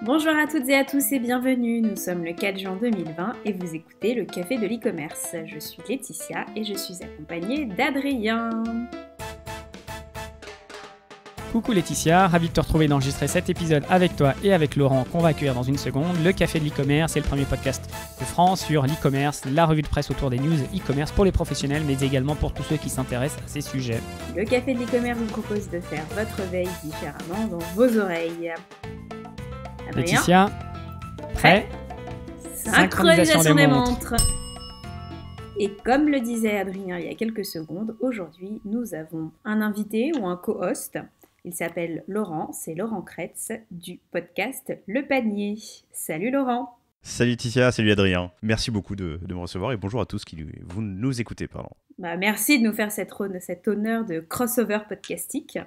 Bonjour à toutes et à tous et bienvenue. Nous sommes le 4 juin 2020 et vous écoutez le Café de l'e-commerce. Je suis Laetitia et je suis accompagnée d'Adrien. Coucou Laetitia, ravi de te retrouver d'enregistrer cet épisode avec toi et avec Laurent qu'on va accueillir dans une seconde. Le Café de l'e-commerce est le premier podcast de France sur l'e-commerce, la revue de presse autour des news e-commerce pour les professionnels mais également pour tous ceux qui s'intéressent à ces sujets. Le Café de l'e-commerce vous propose de faire votre veille différemment dans vos oreilles. Laetitia. Prêt, Synchronisation, des, Et comme le disait Adrien il y a quelques secondes, aujourd'hui nous avons un invité ou un co-host. Il s'appelle Laurent, c'est Laurent Kretz du podcast Le Panier. Salut Laurent. Salut Titia, salut Adrien. Merci beaucoup de, me recevoir et bonjour à tous qui vous nous écoutez. Pardon. Bah, merci de nous faire cette, cet honneur de crossover podcastique.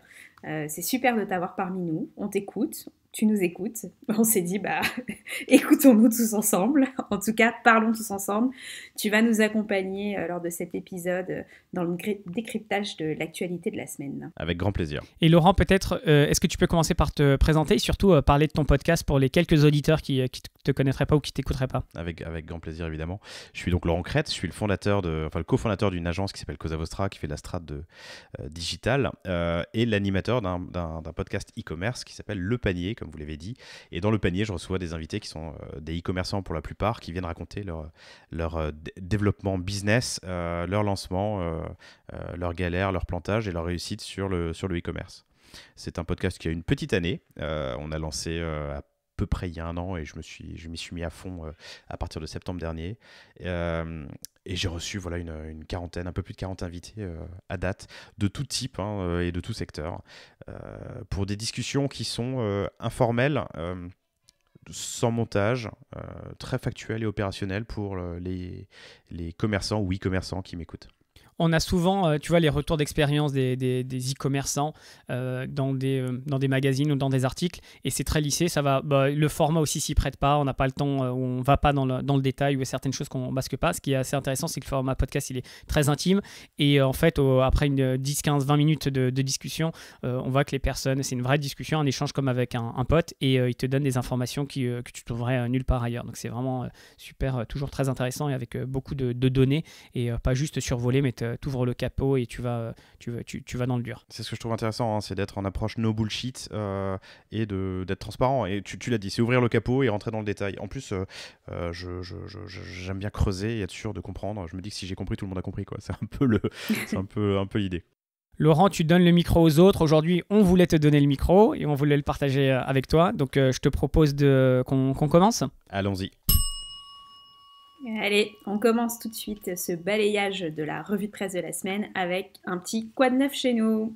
Euh, c'est super de t'avoir parmi nous. On t'écoute, tu nous écoutes. On s'est dit, bah, écoutons-nous tous ensemble. En tout cas, parlons tous ensemble tu vas nous accompagner euh, lors de cet épisode euh, dans le décryptage de l'actualité de la semaine. Avec grand plaisir. Et Laurent, peut-être, euh, est-ce que tu peux commencer par te présenter et surtout parler de ton podcast pour les quelques auditeurs qui ne te connaîtraient pas ou qui t'écouteraient pas avec, avec grand plaisir, évidemment. Je suis donc Laurent Crête, je suis le fondateur de, enfin, le cofondateur d'une agence qui s'appelle Cosavostra qui fait de la strate de, digital digitale, et l'animateur d'un podcast e-commerce qui s'appelle Le Panier, comme vous l'avez dit. Et dans Le Panier, je reçois des invités qui sont des e-commerçants pour la plupart, qui viennent raconter leur, leur développement business, euh, leur lancement, euh, euh, leur galère, leur plantage et leur réussite sur le, sur le e-commerce. C'est un podcast qui a une petite année. Euh, on a lancé à peu près il y a un an et je m'y suis, je suis mis à fond à partir de septembre dernier. Et j'ai reçu voilà, une, une, quarantaine, un peu plus de 40 invités à date, de tout type hein, et de tout secteur, pour des discussions qui sont euh, informelles, sans montage, euh, très factuel et opérationnel pour les, commerçants ou e-commerçants qui m'écoutent on a souvent, euh, tu vois, les retours d'expérience des, e-commerçants euh, dans, des, euh, dans des magazines ou dans des articles, et c'est très lissé, ça va, bah, le format aussi s'y prête pas, on n'a pas le temps, on va pas dans le, dans le détail, ou certaines choses qu'on basque pas. Ce qui est assez intéressant, c'est que le format podcast, il est très intime, et en fait, après une 10, 15, 20 minutes de, discussion, on voit que les personnes, c'est une vraie discussion, un échange comme avec un, pote, et il te donne des informations qui, que tu trouverais nulle part ailleurs. Donc c'est vraiment super, toujours très intéressant, et avec beaucoup de, de données, et pas juste survoler, mais te, t'ouvres le capot et tu vas, tu, tu, tu vas dans le dur. C'est ce que je trouve intéressant, hein, c'est d'être en approche no bullshit euh, et d'être transparent. Et tu, l'as dit, c'est ouvrir le capot et rentrer dans le détail. En plus, euh, euh j'aime bien creuser et être sûr de comprendre. Je me dis que si j'ai compris, tout le monde a compris. C'est un peu le, un peu, un peu l'idée. Laurent, tu donnes le micro aux autres. Aujourd'hui, on voulait te donner le micro et on voulait le partager euh, avec toi. Donc, je te propose qu'on commence. Allons-y. Allez, on commence tout de suite ce balayage de la revue de presse de la semaine avec un petit quoi de neuf chez nous.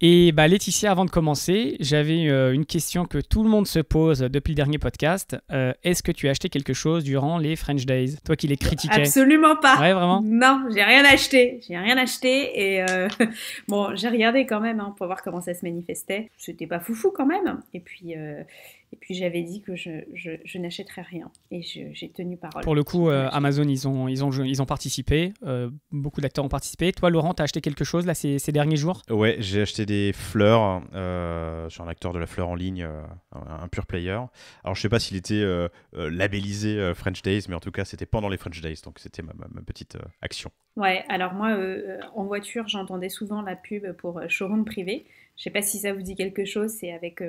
Et bah Laetitia, avant de commencer, j'avais euh, une question que tout le monde se pose depuis le dernier podcast. Euh, est-ce que tu as acheté quelque chose durant les French Days Toi qui les critiquais. Absolument pas. Ouais, vraiment Non, j'ai rien acheté. J'ai rien acheté. Et euh, bon, j'ai regardé quand même hein, pour voir comment ça se manifestait. C'était pas foufou quand même. Et puis. Et puis j'avais dit que je, n'achèterais rien et j'ai tenu parole. Pour le coup, euh, Amazon, ils ont, ils ont, ils ont participé. Euh, beaucoup d'acteurs ont participé. Toi, Laurent, tu as acheté quelque chose là ces, derniers jours Ouais, j'ai acheté des fleurs. Euh, un acteur de la fleur en ligne, euh, un pur player. Alors je sais pas s'il était labellisé French Days, mais en tout cas, c'était pendant les French Days. Donc c'était ma, petite action. Ouais, alors moi, en voiture, j'entendais souvent la pub pour showroom privé. Je sais pas si ça vous dit quelque chose. C'est avec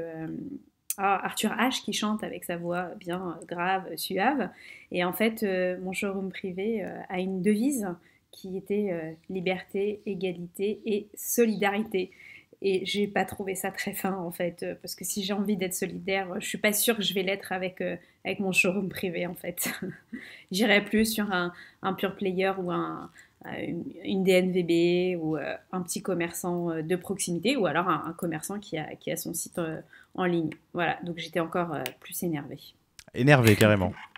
ah, Arthur H qui chante avec sa voix bien euh, grave, euh, suave. Et en fait, euh, mon showroom privé a une devise qui était liberté, égalité et solidarité. Et j'ai pas trouvé ça très fin en fait, parce que si j'ai envie d'être solidaire, je suis pas sûre que je vais l'être avec, avec mon showroom privé en fait. J'irai plus sur un, un pure player ou un, euh, une DNVB ou euh, un petit commerçant euh, de proximité ou alors un, commerçant qui a, qui a, son site en ligne. Voilà, donc j'étais encore plus énervée. Énervée carrément.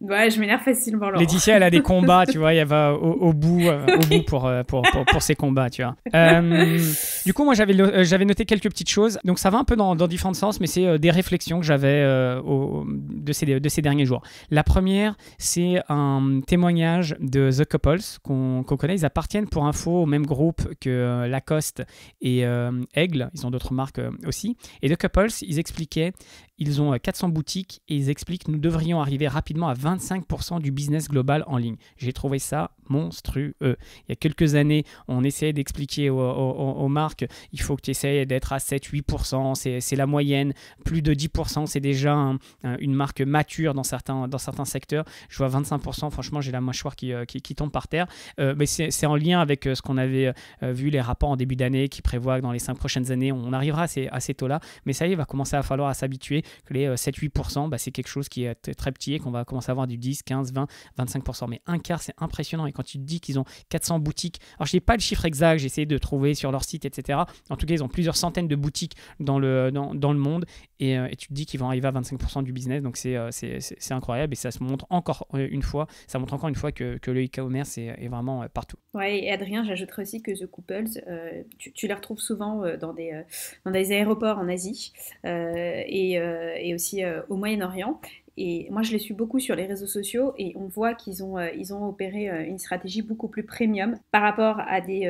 ouais, je m'énerve facilement. Laurent. Laetitia, elle a des combats, tu vois, elle va au, bout, au bout euh, euh, pour, pour, pour, ses combats, tu vois. Euh, du coup, moi, j'avais, j'avais noté quelques petites choses. Donc, ça va un peu dans, dans différents sens, mais c'est des réflexions que j'avais de, ces, de ces derniers jours. La première, c'est un témoignage de The Couples qu'on, connaît. Ils appartiennent, pour info, au même groupe que Lacoste et Aigle. Ils ont d'autres marques aussi. Et The Couples, ils expliquaient ils ont 400 euh, boutiques et ils expliquent que nous devrions arriver rapidement à 25% du business global en ligne. J'ai trouvé ça monstrueux. Il y a quelques années, on essayait d'expliquer aux, marques, il faut que tu essayes d'être à 7-8%, c'est la moyenne. Plus de 10%, c'est déjà une marque mature dans certains, dans secteurs. Je vois 25%, franchement, j'ai la mâchoire qui, euh, tombe par terre. Euh, mais c'est en lien avec ce qu'on avait vu, les rapports en début d'année qui prévoient que dans les 5 prochaines années, on arrivera à ces, taux-là. Mais ça y est, il va commencer à falloir s'habituer que les 7-8%, euh, bah, c'est quelque chose qui est très petit et qu'on va commencer à avoir du 10, 15, 20, 25%. Mais un quart, c'est impressionnant. Et quand tu te dis qu'ils ont 400 boutiques, alors je n'ai pas le chiffre exact, j'ai essayé de trouver sur leur site, etc. En tout cas, ils ont plusieurs centaines de boutiques dans le, dans, dans le monde et, euh, tu te dis qu'ils vont arriver à 25% du business. Donc euh, c'est incroyable et ça se montre encore une fois, ça montre encore une fois que, que le e-commerce est, vraiment partout. Ouais, et Adrien, j'ajouterais aussi que The Couples, tu, les retrouves souvent dans, des, dans des aéroports en Asie. et euh, et aussi euh, au Moyen-Orient. Et moi, je les suis beaucoup sur les réseaux sociaux et on voit qu'ils ont, euh, ils ont opéré une stratégie beaucoup plus premium par rapport à des,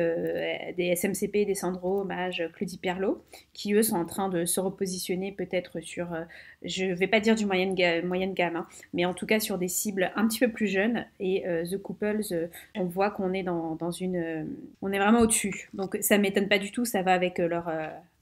des SMCP, des Sandro, Mage, Claudie Perlot, qui eux sont en train de se repositionner peut-être sur, je ne vais pas dire du moyenne, moyenne gamme, hein, mais en tout cas sur des cibles un petit peu plus jeunes. Et The Couples, on voit qu'on est dans, une. on est vraiment au-dessus. Donc ça ne m'étonne pas du tout, ça va avec leur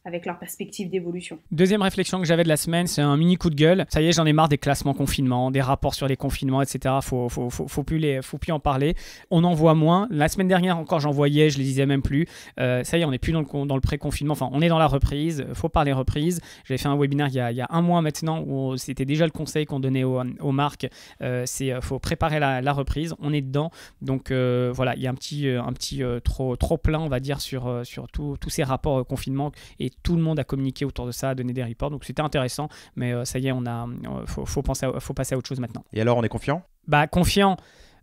avec leur perspective d'évolution. Deuxième réflexion que j'avais de la semaine, c'est un mini coup de gueule. Ça y est, j'en ai marre des classements confinement, des rapports sur les confinements, etc. Faut, faut, faut, faut plus les, faut plus en parler. On en voit moins. La semaine dernière encore, j'en voyais, je les disais même plus. Euh, ça y est, on n'est plus dans le, pré-confinement. Enfin, on est dans la reprise. Faut parler reprise. J'avais fait un webinaire il y a, un mois maintenant où c'était déjà le conseil qu'on donnait aux, marques. Euh, c'est euh, faut préparer la, reprise. On est dedans. Donc euh, voilà, il y a un petit, un petit trop, trop plein, on va dire, sur, sur tous ces rapports confinement et tout le monde a communiqué autour de ça, a donné des reports. Donc c'était intéressant, mais euh, ça y est, on a, euh, faut, penser faut passer à autre chose maintenant. Et alors, on est confiant Bah, confiant.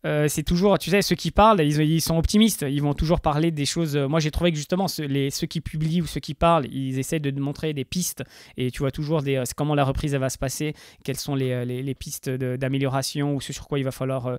Euh, c'est toujours, tu sais, ceux qui parlent, ils, sont optimistes, ils vont toujours parler des choses. Euh, moi, j'ai trouvé que justement, ceux, les, ceux qui publient ou ceux qui parlent, ils essaient de montrer des pistes et tu vois toujours des, euh, comment la reprise va se passer, quelles sont les, pistes d'amélioration ou ce sur quoi il va falloir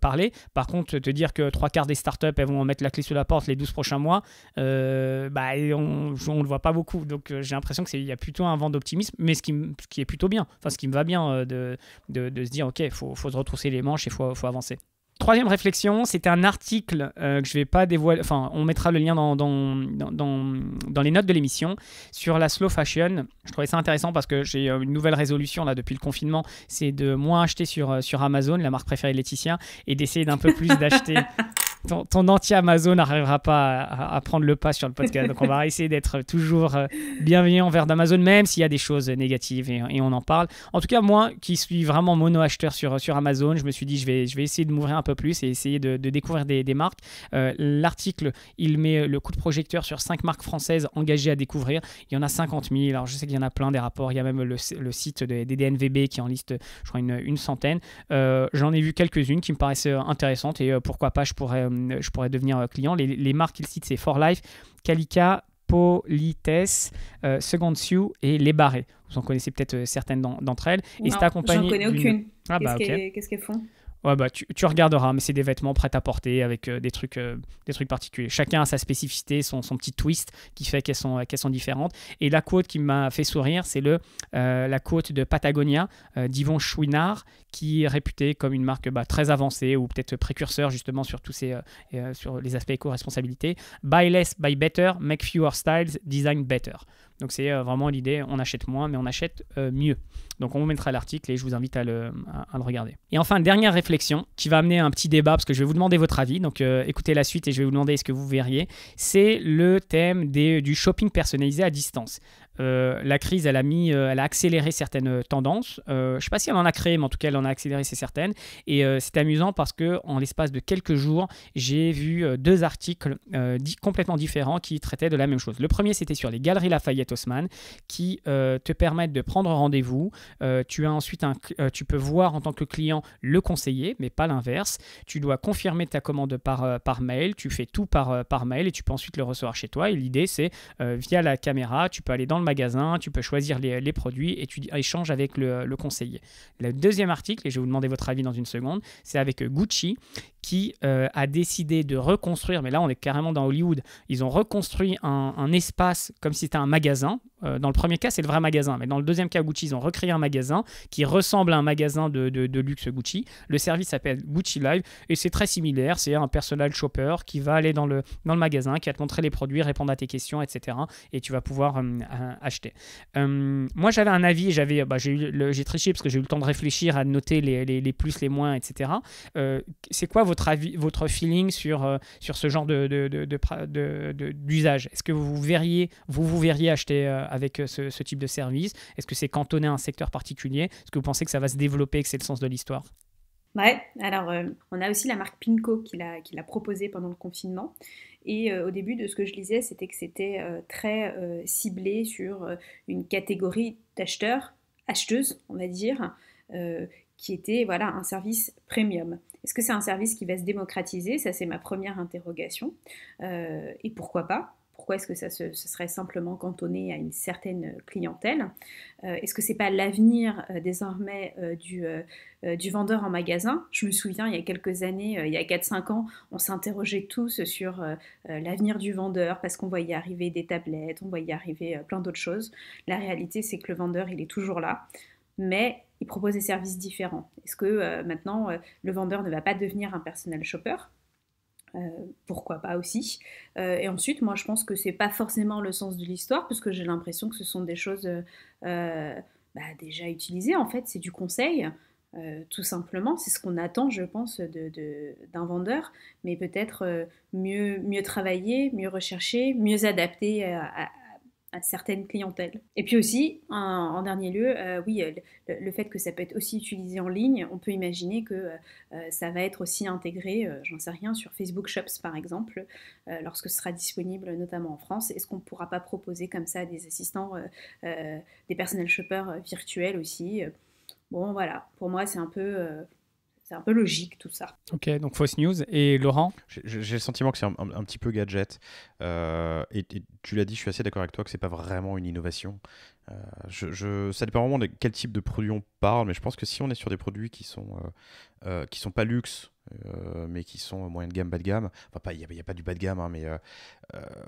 parler. Par contre, te dire que trois quarts des startups, elles vont mettre la clé sous la porte les 12 prochains mois, bah, on ne le voit pas beaucoup. Donc, j'ai l'impression qu'il y a plutôt un vent d'optimisme, mais ce qui, est plutôt bien, enfin, ce qui me va bien de, se dire, ok, il faut, faut se retrousser les manches et faut avancer. Troisième réflexion, c'était un article euh, que je vais pas dévoiler. Enfin, on mettra le lien dans, dans, les notes de l'émission sur la slow fashion. Je trouvais ça intéressant parce que j'ai euh, une nouvelle résolution là depuis le confinement, c'est de moins acheter sur, euh, sur Amazon, la marque préférée de Laetitia, et d'essayer d'un peu plus d'acheter ton, anti-Amazon n'arrivera pas à, prendre le pas sur le podcast. Donc, on va essayer d'être toujours euh, bienveillant envers d'Amazon, même s'il y a des choses négatives et, on en parle. En tout cas, moi qui suis vraiment mono-acheteur sur, sur Amazon, je me suis dit, je vais, je vais essayer de m'ouvrir un peu plus et essayer de, découvrir des, des marques. Euh, l'article, il met le coup de projecteur sur 5 marques françaises engagées à découvrir. Il y en a 50 000. Alors, je sais qu'il y en a plein des rapports. Il y a même le, le site des, DNVB qui en liste, je crois, une, une centaine. Euh, j'en ai vu quelques-unes qui me paraissaient intéressantes et pourquoi pas, je pourrais euh, je pourrais devenir euh, client. Les, marques qu'il cite, c'est For Life, Calica, Politesse, euh, Second Sioux et Les Barrés. Vous en connaissez peut-être certaines d'entre elles. et c'est accompagné. J'en connais aucune. Ah, bah, qu'est-ce qu'elles font bah, tu, regarderas, mais c'est des vêtements prêts à porter avec euh, des, trucs, euh, des trucs particuliers. Chacun a sa spécificité, son, son petit twist qui fait qu'elles sont, sont différentes. Et la côte qui m'a fait sourire, c'est le euh, la côte de Patagonia d'Yvon Chouinard, qui est réputée comme une marque bah, très avancée ou peut-être précurseur justement sur tous ces, sur les aspects éco-responsabilité. Buy less, buy better, make fewer styles, design better. Donc c'est euh, vraiment l'idée, on achète moins, mais on achète euh, mieux. Donc on vous mettra l'article et je vous invite à le, regarder. Et enfin, dernière réflexion qui va amener à un petit débat, parce que je vais vous demander votre avis, donc euh, écoutez la suite et je vais vous demander ce que vous verriez, c'est le thème des, du shopping personnalisé à distance. Euh, la crise, elle a, mis, euh, elle a accéléré certaines tendances. Euh, je ne sais pas si elle en a créé, mais en tout cas, elle en a accéléré, c'est certaines. Et c'est amusant parce que en l'espace de quelques jours, j'ai vu deux articles complètement différents qui traitaient de la même chose. Le premier, c'était sur les galeries Lafayette Haussmann qui te permettent de prendre rendez-vous. tu as ensuite un, tu peux voir en tant que client le conseiller, mais pas l'inverse. Tu dois confirmer ta commande par, par mail. Tu fais tout par, par mail et tu peux ensuite le recevoir chez toi. Et l'idée, c'est via la caméra, tu peux aller dans le magasin, tu peux choisir les, produits et tu échanges avec le, le, conseiller. Le deuxième article, et je vais vous demander votre avis dans une seconde, c'est avec Gucci qui euh, a décidé de reconstruire, mais là on est carrément dans Hollywood, ils ont reconstruit un, espace comme si c'était un magasin. Euh, dans le premier cas, c'est le vrai magasin, mais dans le deuxième cas, Gucci, ils ont recréé un magasin qui ressemble à un magasin de, luxe Gucci. Le service s'appelle Gucci Live et c'est très similaire. C'est un personal shopper qui va aller dans le, dans le magasin, qui va te montrer les produits, répondre à tes questions, etc. Et tu vas pouvoir euh, acheter. moi, j'avais un avis, j'avais, bah, j'ai, triché parce que j'ai eu le temps de réfléchir, à noter les, les, les plus, les moins, etc. c'est quoi votre, avis, votre feeling sur, euh, sur ce genre de, d'usage Est-ce que vous, verriez, vous vous verriez acheter euh, avec euh, ce, type de service Est-ce que c'est cantonné à un secteur particulier Est-ce que vous pensez que ça va se développer, que c'est le sens de l'histoire Ouais, alors on a aussi la marque Pinko qui l'a, proposé pendant le confinement. Et au début de ce que je lisais, c'était que c'était très ciblé sur une catégorie d'acheteurs, acheteuses, on va dire, qui était voilà, un service premium. Est-ce que c'est un service qui va se démocratiser Ça, c'est ma première interrogation. Euh, et pourquoi pas pourquoi est-ce que ça se, serait simplement cantonné à une certaine clientèle euh, Est-ce que c'est pas l'avenir euh, désormais du, du, vendeur en magasin Je me souviens, il y a quelques années, il y a 4-5 ans, on s'interrogeait tous sur l'avenir du vendeur parce qu'on voyait arriver des tablettes, on voyait arriver plein d'autres choses. La réalité, c'est que le vendeur, il est toujours là, mais il propose des services différents. Est-ce que euh, maintenant, euh, le vendeur ne va pas devenir un personnel shopper euh, pourquoi pas aussi. et ensuite, moi, je pense que c'est pas forcément le sens de l'histoire, puisque j'ai l'impression que ce sont des choses bah, déjà utilisées. En fait, c'est du conseil. tout simplement, c'est ce qu'on attend, je pense, d'un vendeur, mais peut-être mieux, mieux travailler, mieux rechercher, mieux adapter à, à certaines clientèles. Et puis aussi, en, dernier lieu, euh, oui, euh, le, fait que ça peut être aussi utilisé en ligne, on peut imaginer que euh, ça va être aussi intégré, j'en sais rien, sur Facebook Shops par exemple, lorsque ce sera disponible notamment en France. Est-ce qu'on ne pourra pas proposer comme ça des assistants, des personnels shoppers virtuels aussi Bon voilà, pour moi c'est un peu c'est un peu logique tout ça. Ok, donc fausse news. Et Laurent J'ai le sentiment que c'est un, petit peu gadget. Euh, et, tu l'as dit, je suis assez d'accord avec toi que c'est pas vraiment une innovation. Euh, je, ça dépend vraiment de quel type de produit on parle, mais je pense que si on est sur des produits qui sont, euh, qui sont pas luxe, mais qui sont moyen de gamme, bas de gamme. Enfin, il n'y a, pas du bas de gamme, hein, mais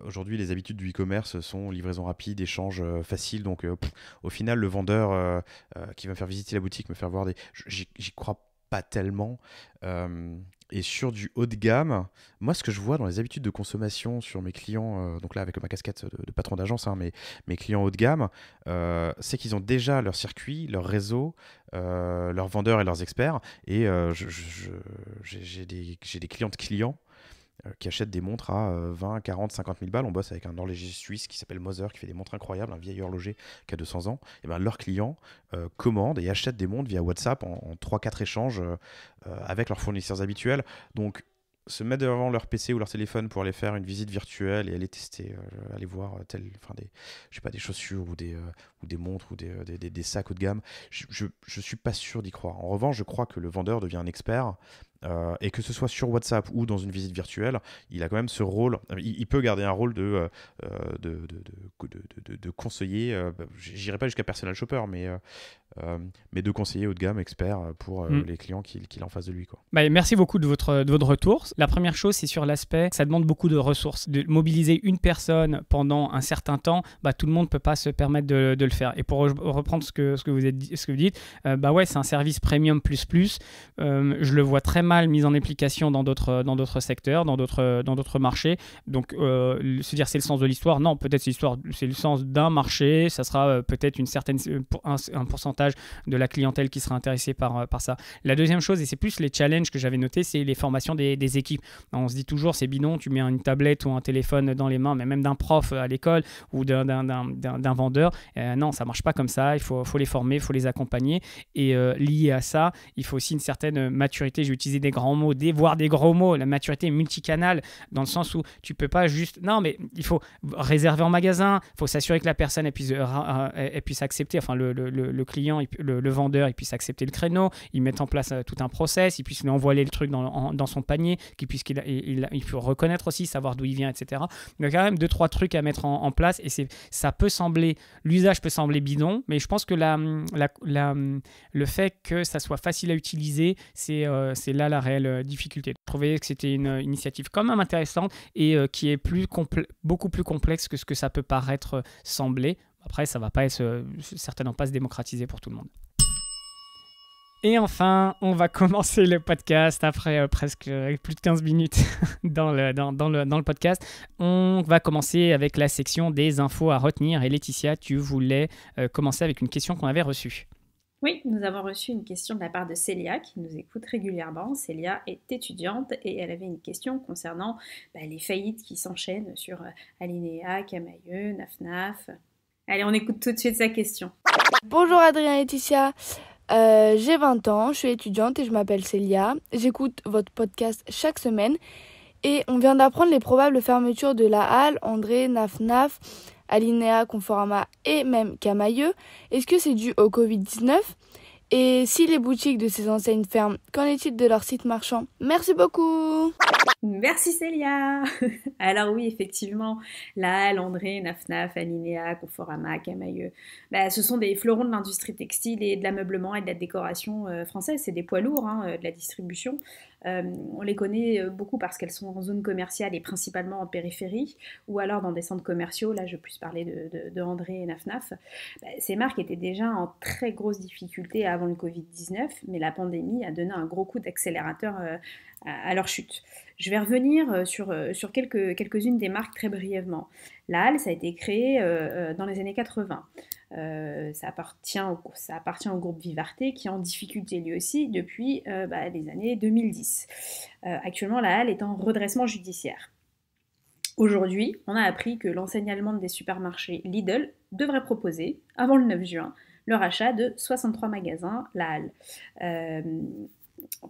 aujourd'hui, les habitudes du e-commerce sont livraison rapide, échange facile. Donc, au final, le vendeur qui va me faire visiter la boutique, me faire voir des. J'y crois pas tellement. Euh, et sur du haut de gamme, moi, ce que je vois dans les habitudes de consommation sur mes clients, euh, donc là, avec ma casquette de, patron d'agence, hein, mais mes clients haut de gamme, euh, c'est qu'ils ont déjà leur circuit, leur réseau, leurs vendeurs et leurs experts. Et j'ai des, des clients de clients euh, qui achètent des montres à 20, 40, 50 000 balles. On bosse avec un horloger suisse qui s'appelle Moser, qui fait des montres incroyables, un vieil horloger qui a 200 ans. Et ben, leurs clients euh, commandent et achètent des montres via WhatsApp en, 3-4 échanges euh, avec leurs fournisseurs habituels. Donc, se mettre devant leur PC ou leur téléphone pour aller faire une visite virtuelle et aller tester, aller voir tel, enfin des, je pas, des chaussures ou des, ou des montres ou des, des sacs haut de gamme, je ne suis pas sûr d'y croire. En revanche, je crois que le vendeur devient un expert euh, et que ce soit sur WhatsApp ou dans une visite virtuelle, il a quand même ce rôle, euh, il, peut garder un rôle de, euh, de, de, conseiller, bah, j'irai pas jusqu'à personal shopper, mais, mais de conseiller haut de gamme, expert pour mm. les clients qu'il qu a en face de lui. Quoi. Bah, merci beaucoup de votre, de votre retour. La première chose, c'est sur l'aspect, ça demande beaucoup de ressources. De mobiliser une personne pendant un certain temps, bah, tout le monde ne peut pas se permettre de, le faire. Et pour reprendre ce que, ce que, vous, êtes, ce que vous dites, bah ouais, c'est un service premium plus plus. je le vois très mal mise en application dans d'autres euh, dans d'autres secteurs, dans d'autres euh, dans d'autres marchés. Donc euh, se dire c'est le sens de l'histoire, non, peut-être c'est l'histoire, c'est le sens d'un marché. Ça sera peut-être une certaine un, pourcentage de la clientèle qui sera intéressée par par ça. La deuxième chose et c'est plus les challenges que j'avais noté, c'est les formations des, des, équipes. On se dit toujours c'est bidon, tu mets une tablette ou un téléphone dans les mains, mais même d'un prof à l'école ou d'un vendeur, non, ça marche pas comme ça. Il faut faut les former, il faut les accompagner et lié à ça, il faut aussi une certaine maturité. J'ai utilisé des grands mots, des, voire des gros mots. La maturité multicanal, multicanale dans le sens où tu peux pas juste. Non, mais il faut réserver en magasin, il faut s'assurer que la personne puisse, puisse accepter, enfin le, le, le client, le, vendeur, il puisse accepter le créneau, il met en place euh, tout un process, il puisse lui envoyer le truc dans, dans son panier, qu'il puisse qu'il il, reconnaître aussi, savoir d'où il vient, etc. a quand même, deux, trois trucs à mettre en, place et c'est ça peut sembler, l'usage peut sembler bidon, mais je pense que la, la, le fait que ça soit facile à utiliser, c'est euh, c'est là la réelle euh, difficulté. Je trouvais que c'était une euh, initiative quand même intéressante et euh, qui est plus beaucoup plus complexe que ce que ça peut paraître sembler. Après, ça va pas être, certainement pas se démocratiser pour tout le monde. Et enfin, on va commencer le podcast après presque plus de 15 minutes dans, le, dans, le, dans le podcast. On va commencer avec la section des infos à retenir. Et Laetitia, tu voulais commencer avec une question qu'on avait reçue. Oui, nous avons reçu une question de la part de Célia qui nous écoute régulièrement. Célia est étudiante et elle avait une question concernant bah, les faillites qui s'enchaînent sur euh, Alinéa, Camailleux, Nafnaf. Allez, on écoute tout de suite sa question. Bonjour Adrien Laetitia. Euh, j'ai 20 ans, je suis étudiante et je m'appelle Célia. J'écoute votre podcast chaque semaine et on vient d'apprendre les probables fermetures de la Halle, André, Nafnaf, Alinea, Conforama et même Camailleux. Est-ce que c'est dû au Covid-19 Et si les boutiques de ces enseignes ferment, qu'en est-il de leur site marchand Merci beaucoup Merci Célia Alors oui, effectivement, la Halle, André, Nafnaf, Alinea, Conforama, Camailleux, bah, ce sont des fleurons de l'industrie textile et de l'ameublement et de la décoration euh, française. C'est des poids lourds hein, euh, de la distribution. Euh, on les connaît euh, beaucoup parce qu'elles sont en zone commerciale et principalement en périphérie, ou alors dans des centres commerciaux. Là, je puisse parler de, André et Nafnaf. Bah, ces marques étaient déjà en très grosse difficulté avant le Covid-19, mais la pandémie a donné un gros coup d'accélérateur euh, à leur chute. Je vais revenir sur, quelques, unes des marques très brièvement. La ça a été créé dans les années 80. Euh, ça, appartient au, groupe Vivarté qui est en difficulté lui aussi depuis euh, bah, les années 2010. Euh, actuellement, la halle est en redressement judiciaire. Aujourd'hui, on a appris que l'enseigne allemande des supermarchés Lidl devrait proposer, avant le 9 juin, le rachat de 63 magasins, la halle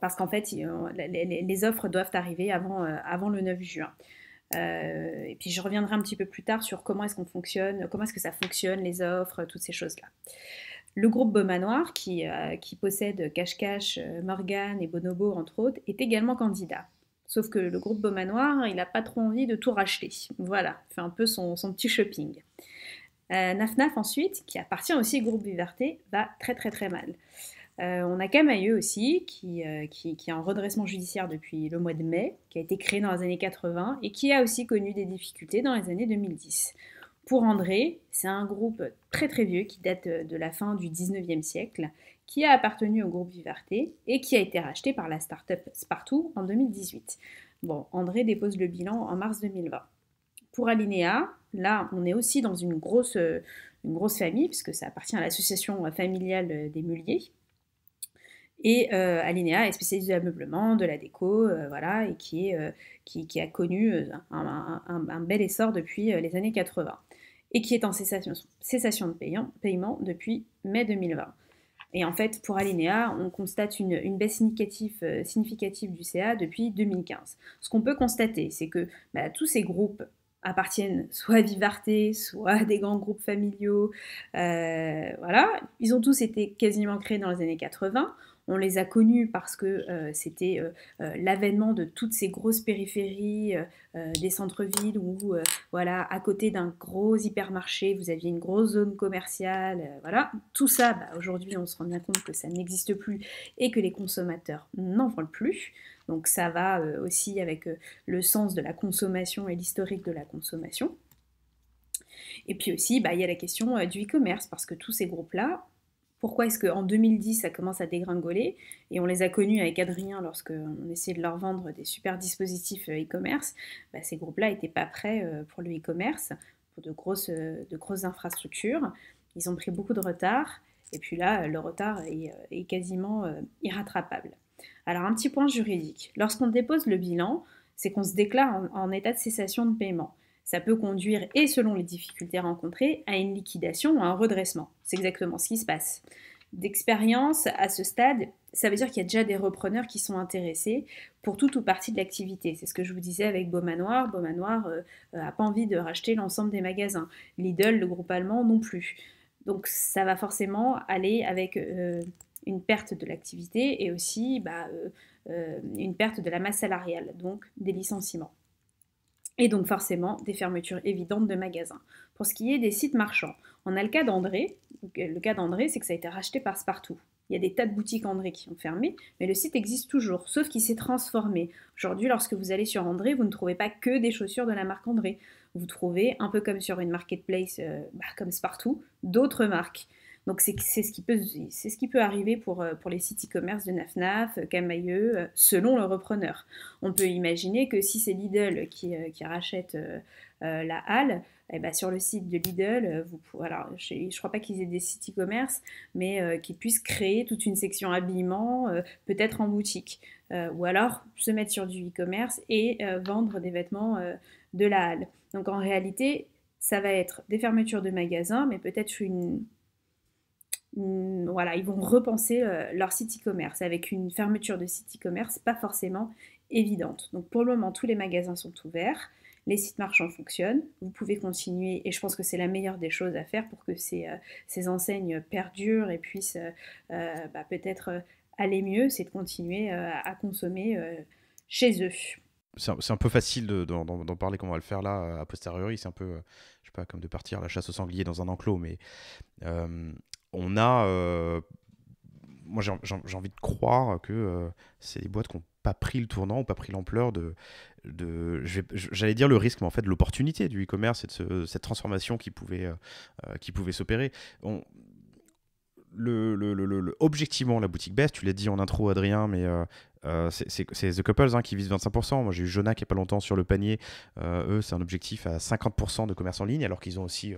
parce qu'en fait, les offres doivent arriver avant le 9 juin. Euh, et puis je reviendrai un petit peu plus tard sur comment est-ce qu'on fonctionne, comment est-ce que ça fonctionne, les offres, toutes ces choses-là. Le groupe Beaumanoir, euh, qui, possède Cash euh, Cash, Morgane et Bonobo, entre autres, est également candidat. Sauf que le groupe Beaumanoir, il n'a pas trop envie de tout racheter. Voilà, il fait un peu son, petit shopping. Euh, Nafnaf, ensuite, qui appartient aussi au groupe Viverté, va très très très mal. Euh, on a Camailleux aussi, euh, qui, est en redressement judiciaire depuis le mois de mai, qui a été créé dans les années 80 et qui a aussi connu des difficultés dans les années 2010. Pour André, c'est un groupe très très vieux qui date de la fin du 19e siècle, qui a appartenu au groupe Vivarté et qui a été racheté par la start-up Spartoo en 2018. Bon, André dépose le bilan en mars 2020. Pour Alinea, là, on est aussi dans une grosse, famille, puisque ça appartient à l'association familiale des Mulliers. Et euh, Alinéa est spécialiste de l'ameublement, de la déco, euh, voilà, et qui, euh, a connu un, bel essor depuis les années 80 et qui est en cessation, de paiement depuis mai 2020. Et en fait, pour Alinéa, on constate une, baisse significative, significative, du CA depuis 2015. Ce qu'on peut constater, c'est que bah, tous ces groupes appartiennent soit à Vivarté, soit à des grands groupes familiaux. voilà, ils ont tous été quasiment créés dans les années 80. On les a connus parce que euh, c'était euh, euh, l'avènement de toutes ces grosses périphéries des centres-villes où, voilà, à côté d'un gros hypermarché, vous aviez une grosse zone commerciale, voilà. Tout ça, bah, aujourd'hui, on se rend bien compte que ça n'existe plus et que les consommateurs n'en veulent plus. Donc ça va aussi avec le sens de la consommation et l'historique de la consommation. Et puis aussi, bah, il y a la question du e-commerce, parce que tous ces groupes-là, pourquoi est-ce qu'en 2010 ça commence à dégringoler et on les a connus avec Adrien lorsqu'on essayait de leur vendre des super dispositifs euh, e-commerce, bah, ces groupes-là n'étaient pas prêts euh, pour le e-commerce, pour euh, de grosses, infrastructures. Ils ont pris beaucoup de retard et puis là le retard est, quasiment irrattrapable. Alors un petit point juridique, lorsqu'on dépose le bilan, c'est qu'on se déclare en état de cessation de paiement ça peut conduire, et selon les difficultés rencontrées, à une liquidation ou à un redressement. C'est exactement ce qui se passe. D'expérience, à ce stade, ça veut dire qu'il y a déjà des repreneurs qui sont intéressés pour toute ou partie de l'activité. C'est ce que je vous disais avec Beaumanoir. Beaumanoir n'a euh, euh, pas envie de racheter l'ensemble des magasins. Lidl, le groupe allemand, non plus. Donc ça va forcément aller avec euh, une perte de l'activité et aussi bah, une perte de la masse salariale, donc des licenciements et donc forcément des fermetures évidentes de magasins. Pour ce qui est des sites marchands, on a le cas d'André. Le cas d'André, c'est que ça a été racheté par Spartoo. Il y a des tas de boutiques André qui ont fermé, mais le site existe toujours, sauf qu'il s'est transformé. Aujourd'hui, lorsque vous allez sur André, vous ne trouvez pas que des chaussures de la marque André. Vous trouvez, un peu comme sur une marketplace euh, bah, comme Spartoo, d'autres marques. Donc c'est ce, qui peut, ce qui peut arriver pour, euh, pour les sites e-commerce de Nafnaf, euh, Camailleux, euh, selon le repreneur. On peut imaginer que si c'est Lidl qui, rachète la halle, eh ben, sur le site de Lidl, vous alors, je ne crois pas qu'ils aient des sites e-commerce, mais qu'ils puissent créer toute une section habillement, peut-être en boutique, ou alors se mettre sur du e-commerce et vendre des vêtements de la halle. Donc en réalité, ça va être des fermetures de magasins, mais peut-être une, Mmh, voilà, ils vont repenser euh, leur site e-commerce avec une fermeture de site e-commerce pas forcément évidente. Donc pour le moment, tous les magasins sont ouverts, les sites marchands fonctionnent, vous pouvez continuer et je pense que c'est la meilleure des choses à faire pour que ces, euh, ces enseignes perdurent et puissent euh, bah, peut-être aller mieux, c'est de continuer à consommer chez eux. C'est un, peu facile d'en parler comme on va le faire là, à posteriori, c'est un peu, je pas, comme de partir la chasse au sanglier dans un enclos, mais on a. Euh, moi, j'ai envie de croire que euh, c'est des boîtes qui n'ont pas pris le tournant ou pas pris l'ampleur de. de J'allais dire le risque, mais en fait, l'opportunité du e-commerce et de cette transformation qui pouvait, euh, pouvait s'opérer. Le, le, objectivement, la boutique baisse, tu l'as dit en intro, Adrien, mais euh, c'est The Couples hein, qui vise 25%. Moi, j'ai eu Jonah qui n'est pas longtemps sur le panier. Euh, eux, c'est un objectif à 50% de commerce en ligne, alors qu'ils ont aussi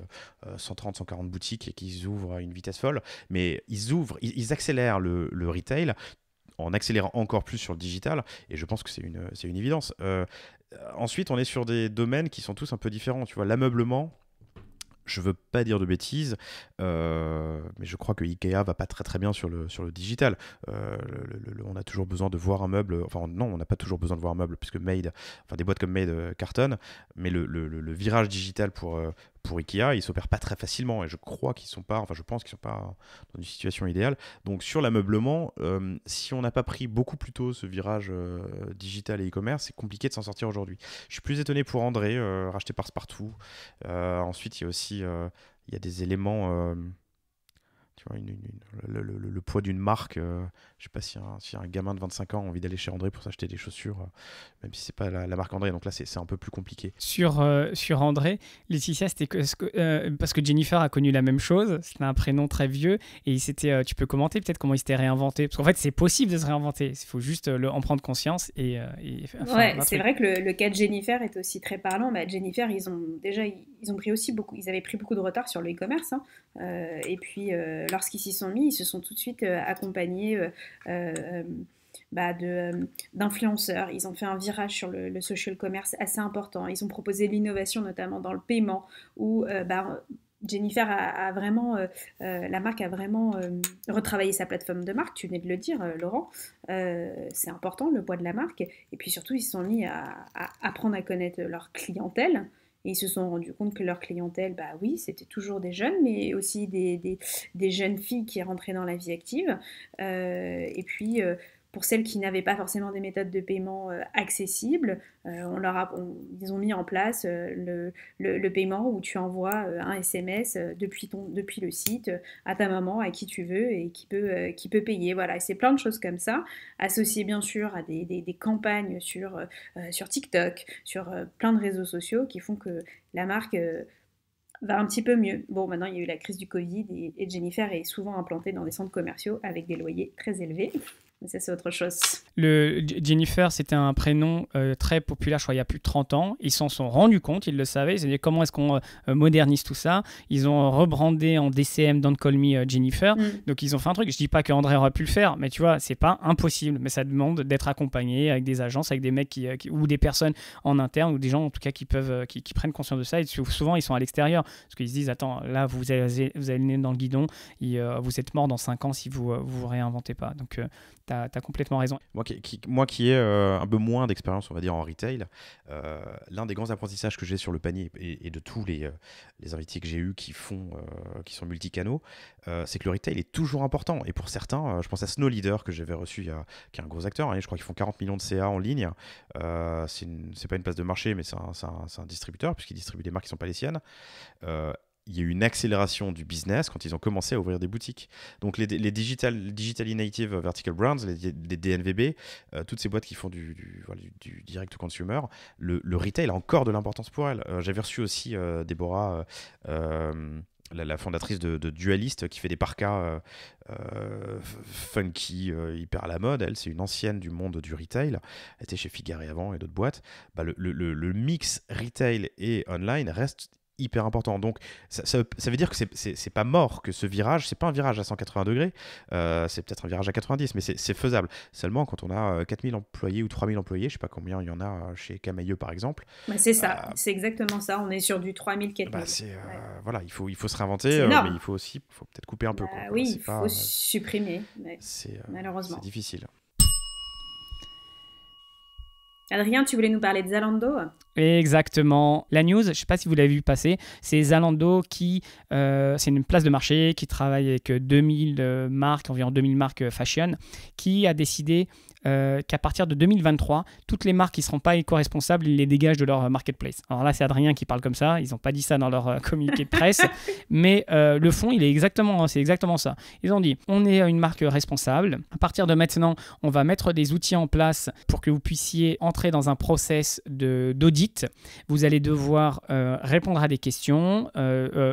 130, euh, 140 boutiques et qu'ils ouvrent à une vitesse folle. Mais ils ouvrent, ils, accélèrent le, retail en accélérant encore plus sur le digital. Et je pense que c'est une, une évidence. ensuite, on est sur des domaines qui sont tous un peu différents. Tu vois, l'ameublement je veux pas dire de bêtises, euh, mais je crois que Ikea va pas très très bien sur le, sur le digital. Euh, on a toujours besoin de voir un meuble, enfin non, on n'a pas toujours besoin de voir un meuble, puisque Made, enfin des boîtes comme Made euh, cartonnent, mais le, virage digital pour, pour Ikea, ils s'opèrent pas très facilement et je crois qu'ils sont pas, enfin je pense qu'ils sont pas dans une situation idéale. Donc sur l'ameublement, euh, si on n'a pas pris beaucoup plus tôt ce virage euh, digital et e-commerce, c'est compliqué de s'en sortir aujourd'hui. Je suis plus étonné pour André, euh, racheté par Spartoo. ensuite, il y a aussi des éléments le, poids d'une marque. Euh, je sais pas si un, si un, gamin de 25 ans a envie d'aller chez André pour s'acheter des chaussures, euh, même si c'est pas la, marque André. Donc là, c'est un peu plus compliqué. Sur, euh, sur André, Laetitia, c'était parce que Jennifer a connu la même chose. C'était un prénom très vieux et il s'était. tu peux commenter peut-être comment il s'était réinventé Parce qu'en fait, c'est possible de se réinventer. Il faut juste le, en prendre conscience et. ouais, c'est vrai que le, cas de Jennifer est aussi très parlant. Mais bah, Jennifer, ils ont déjà ils ont pris aussi beaucoup, ils avaient pris beaucoup de retard sur le e-commerce. Hein. Euh, et puis, euh, lorsqu'ils s'y sont mis, ils se sont tout de suite euh, accompagnés. Bah, d'influenceurs. Ils ont fait un virage sur le, social commerce assez important. Ils ont proposé l'innovation notamment dans le paiement où bah, Jennifer a, vraiment, la marque a vraiment retravaillé sa plateforme de marque, tu venais de le dire Laurent, c'est important le poids de la marque, et puis surtout ils se sont mis à apprendre à connaître leur clientèle, et ils se sont rendus compte que leur clientèle, bah oui, c'était toujours des jeunes, mais aussi des, jeunes filles qui rentraient dans la vie active. Euh, et puis, euh, pour celles qui n'avaient pas forcément des méthodes de paiement euh, accessibles, euh, ils ont mis en place euh, le, paiement où tu envoies un SMS depuis, le site à ta maman, à qui tu veux et qui peut, payer. Voilà, c'est plein de choses comme ça, associées bien sûr à des, campagnes sur, TikTok, sur plein de réseaux sociaux qui font que la marque va un petit peu mieux. Bon, maintenant, il y a eu la crise du Covid et Jennifer est souvent implantée dans des centres commerciaux avec des loyers très élevés. Mais ça, c'est autre chose. Le, Jennifer, c'était un prénom euh, très populaire, je crois, il y a plus de 30 ans. Ils s'en sont rendus compte, ils le savaient. Ils se disaient comment est-ce qu'on euh, euh, modernise tout ça. Ils ont rebrandé en DCM, Don't Call Me Jennifer. Mm. Donc, ils ont fait un truc. Je dis pas qu'André aurait pu le faire, mais tu vois, c'est pas impossible. Mais ça demande d'être accompagné avec des agences, avec des mecs qui, ou des personnes en interne ou des gens, en tout cas, qui peuvent, qui, prennent conscience de ça. Et souvent, ils sont à l'extérieur parce qu'ils se disent attends, là, vous avez, vous le dans le guidon. vous êtes mort dans 5 ans si vous vous réinventez pas. Donc, tu as complètement raison. Moi qui, moi qui ai euh, un peu moins d'expérience, on va dire, en retail, euh, l'un des grands apprentissages que j'ai sur le panier et, de tous les, euh, les invités que j'ai eus qui, font, qui sont multicanaux, c'est que le retail est toujours important. Et pour certains, je pense à Snow Leader que j'avais reçu, qui est un gros acteur, hein, je crois qu'ils font 40 millions de CA en ligne. c'est pas une place de marché, mais c'est un, un, distributeur, puisqu'il distribue des marques qui ne sont pas les siennes il y a eu une accélération du business quand ils ont commencé à ouvrir des boutiques. Donc les, les digital, native vertical brands, les, DNVB, euh, toutes ces boîtes qui font du, du, voilà, direct consumer, le, retail a encore de l'importance pour elles. Euh, j'avais reçu aussi euh, Déborah. Euh, la, fondatrice de, Dualist qui fait des parkas funky, hyper à la mode. Elle, c'est une ancienne du monde du retail. Elle était chez Figari avant et d'autres boîtes. Bah, le, le, mix retail et online reste hyper important. Donc ça, veut dire que c'est pas mort, que ce virage, c'est pas un virage à 180 degrés, euh, c'est peut-être un virage à 90, mais c'est faisable. Seulement quand on a 4000 euh, employés ou 3000 employés, je sais pas combien il y en a euh, chez Camailleux par exemple. Bah, c'est ça, c'est exactement ça, on est sur du 3000, 4000. Bah Voilà, il faut, il faut se réinventer, mais il faut aussi, faut peut-être couper un peu. Bah oui, il faut supprimer, malheureusement. C'est difficile. Adrien, tu voulais nous parler de Zalando Exactement. La news, je ne sais pas si vous l'avez vu passer, c'est Zalando qui, euh, c'est une place de marché qui travaille avec 2000 euh, marques, environ 2000 marques euh, fashion, qui a décidé euh, qu'à partir de 2023, toutes les marques qui ne seront pas éco-responsables, ils les dégagent de leur euh, marketplace. Alors là, c'est Adrien qui parle comme ça, ils n'ont pas dit ça dans leur euh, communiqué de presse, mais le fond, il est exactement, c'est exactement ça. Ils ont dit, on est une marque responsable, à partir de maintenant, on va mettre des outils en place pour que vous puissiez entrer dans un process d'audit. Vous allez devoir répondre à des questions,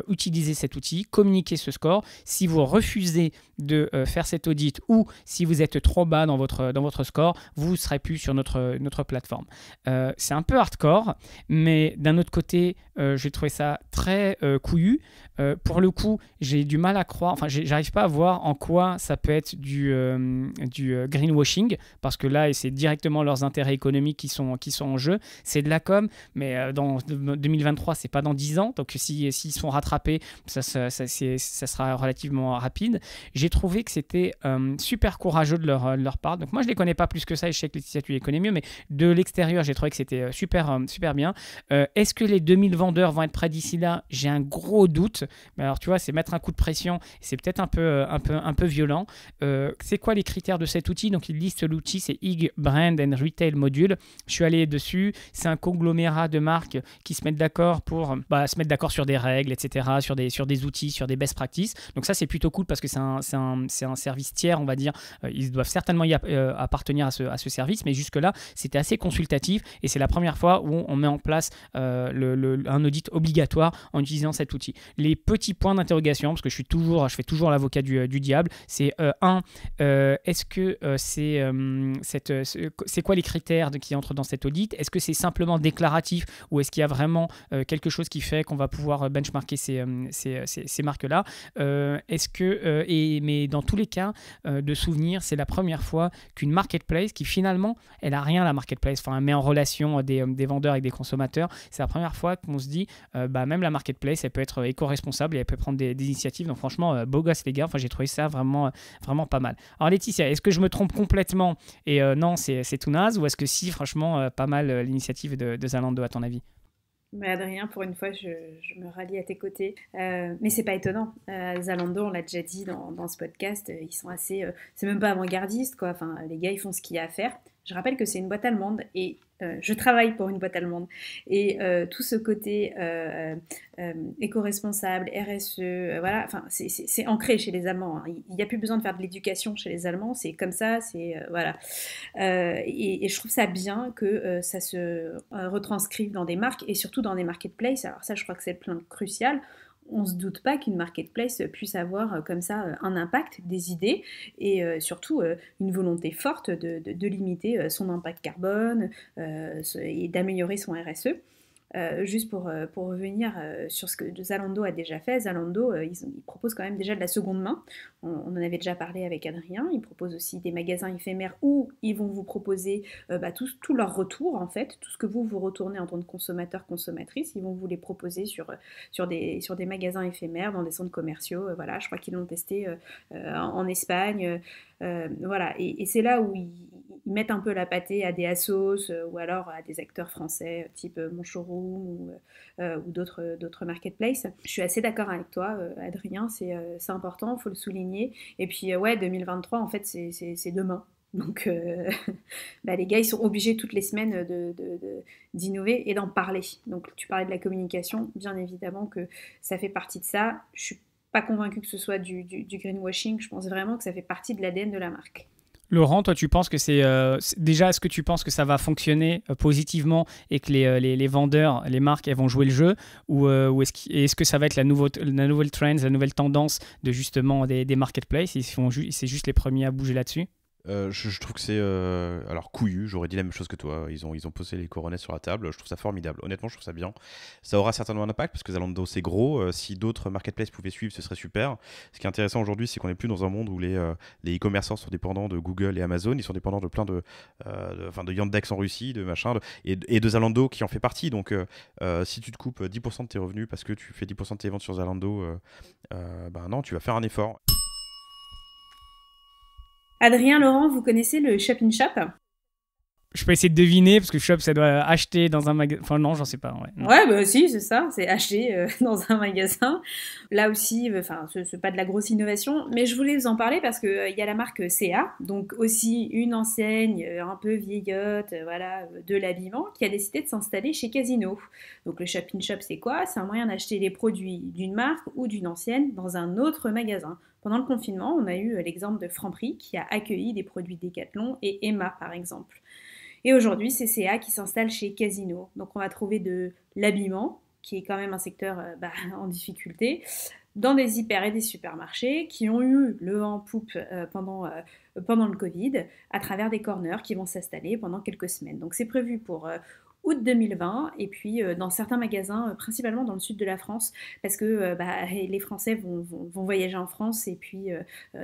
utiliser cet outil, communiquer ce score. Si vous refusez de faire cet audit ou si vous êtes trop bas dans votre, dans votre score, vous ne serez plus sur notre, notre plateforme. Euh, c'est un peu hardcore, mais d'un autre côté, euh, j'ai trouvé ça très euh, couillu. pour le coup, j'ai du mal à croire, enfin, j'arrive pas à voir en quoi ça peut être du, du greenwashing, parce que là, c'est directement leurs intérêts économiques qui sont, qui sont en jeu. C'est de la com, mais dans 2023, c'est pas dans 10 ans, donc s'ils sont rattrapés, ça, sera relativement rapide. J'ai trouvé que c'était super courageux de leur, de leur part, donc moi, je les connais pas plus que ça et je sais que tu les connais mieux, mais de l'extérieur, j'ai trouvé que c'était euh, super, euh, super bien. Euh, est-ce que les 2000 vendeurs vont être prêts d'ici là J'ai un gros doute. Mais alors, tu vois, c'est mettre un coup de pression, c'est peut-être un peu, un, peu, un peu violent. c'est quoi les critères de cet outil Donc, il liste l'outil, c'est IG Brand and Retail Module. Je suis allé dessus, c'est un conglomérat de marques qui se mettent d'accord pour bah, se mettre d'accord sur des règles, etc., sur des, sur des outils, sur des best practices. Donc, ça, c'est plutôt cool parce que c'est un, un, service tiers, on va dire. Ils doivent certainement y appartenir tenir à ce, service, mais jusque-là, c'était assez consultatif et c'est la première fois où on met en place euh, un audit obligatoire en utilisant cet outil. Les petits points d'interrogation, parce que je, suis toujours, je fais toujours l'avocat du, euh, diable, c'est euh, un, est-ce que c'est cette, c'est quoi les critères qui entrent dans cet audit Est-ce que c'est simplement déclaratif ou est-ce qu'il y a vraiment quelque chose qui fait qu'on va pouvoir benchmarker ces, ces, marques-là Est-ce que, et, mais dans tous les cas de souvenir, c'est la première fois qu'une marque marketplace qui finalement, elle a rien la marketplace. Enfin, elle met en relation euh, euh, des, vendeurs avec des consommateurs. C'est la première fois qu'on se dit, euh, bah, même la marketplace, elle peut être éco-responsable et elle peut prendre des, initiatives. Donc franchement, beau gosse les gars. Enfin, j'ai trouvé ça vraiment, vraiment pas mal. Alors Laetitia, est-ce que je me trompe complètement et non, c'est tout naze ou est-ce que si, franchement, pas mal l'initiative de, de Zalando à ton avis mais Adrien, pour une fois, je, me rallie à tes côtés. Euh, mais c'est pas étonnant. Euh, Zalando, on l'a déjà dit dans, ce podcast, euh, ils sont assez. c'est même pas avant-gardiste, quoi. Enfin, les gars, ils font ce qu'il y a à faire. Je rappelle que c'est une boîte allemande et euh, je travaille pour une boîte allemande. Et euh, tout ce côté euh, éco-responsable, RSE, voilà, enfin, c'est ancré chez les Allemands. Hein. Il n'y a plus besoin de faire de l'éducation chez les Allemands, c'est comme ça, c'est voilà. Et, et, je trouve ça bien que ça se retranscrive dans des marques et surtout dans des marketplaces. Alors ça, je crois que c'est le point crucial on ne se doute pas qu'une marketplace puisse avoir euh, comme ça euh, un impact, des idées et euh, surtout une volonté forte de, de limiter son impact carbone et d'améliorer son RSE. Euh, juste pour, euh, pour revenir euh, sur ce que Zalando a déjà fait, Zalando, ils, proposent quand même déjà de la seconde main. On, en avait déjà parlé avec Adrien. Ils proposent aussi des magasins éphémères où ils vont vous proposer bah, tout, tout, leur retour, en fait, tout ce que vous vous retournez en tant que consommateur, consommatrice. Ils vont vous les proposer sur, sur, des, sur des magasins éphémères, dans des centres commerciaux. voilà, je crois qu'ils l'ont testé en, Espagne. voilà, et, et c'est là où ils ils mettent un peu la pâtée à des assos euh, ou alors à des acteurs français euh, type euh, Mon ou, d'autres, d'autres marketplaces. Je suis assez d'accord avec toi, Adrien, c'est, important, il faut le souligner. Et puis, ouais, 2023, en fait, c'est, demain. Donc, bah, les gars, ils sont obligés toutes les semaines de, d'innover et d'en parler. Donc, tu parlais de la communication, bien évidemment que ça fait partie de ça. Je suis pas convaincue que ce soit du, du greenwashing. Je pense vraiment que ça fait partie de l'ADN de la marque. Laurent, toi, tu penses que euh, c'est déjà est-ce que tu penses que ça va fonctionner euh, positivement et que euh, les, vendeurs, les marques, elles vont jouer le jeu ou, est-ce, que, ça va être la, la nouvelle trend, la nouvelle tendance de justement des, marketplaces Ils c'est juste les premiers à bouger là-dessus euh, je, trouve que c'est. Euh, alors, couillu, j'aurais dit la même chose que toi. Ils ont, ils ont posé les coronets sur la table. Je trouve ça formidable. Honnêtement, je trouve ça bien. Ça aura certainement un impact parce que Zalando, c'est gros. Euh, si d'autres marketplaces pouvaient suivre, ce serait super. Ce qui est intéressant aujourd'hui, c'est qu'on n'est plus dans un monde où les e-commerçants sont dépendants de Google et Amazon. Ils sont dépendants de plein de. Enfin, de, Yandex en Russie, de machin, et, de Zalando qui en fait partie. Donc, si tu te coupes 10% de tes revenus parce que tu fais 10% de tes ventes sur Zalando, ben non, tu vas faire un effort. Adrien Laurent, vous connaissez le Shop in Shop je peux essayer de deviner parce que shop ça doit acheter dans un magasin. Enfin non, j'en sais pas. Ouais, bah si, c'est ça, c'est acheter euh, dans un magasin. Là aussi, euh, enfin ce n'est pas de la grosse innovation, mais je voulais vous en parler parce qu'il euh, y a la marque CA, donc aussi une enseigne un peu vieillotte, voilà, de l'habillement, qui a décidé de s'installer chez Casino. Donc le shop in shop, c'est quoi C'est un moyen d'acheter les produits d'une marque ou d'une ancienne dans un autre magasin. Pendant le confinement, on a eu euh, l'exemple de Franprix qui a accueilli des produits Decathlon et Emma par exemple. Et aujourd'hui, c'est CA qui s'installe chez Casino. Donc on va trouver de l'habillement, qui est quand même un secteur euh, bah, en difficulté, dans des hyper et des supermarchés qui ont eu le vent en poupe euh, pendant, pendant le Covid à travers des corners qui vont s'installer pendant quelques semaines. Donc c'est prévu pour août 2020 et puis euh, dans certains magasins, euh, principalement dans le sud de la France, parce que euh, bah, les Français vont, voyager en France et puis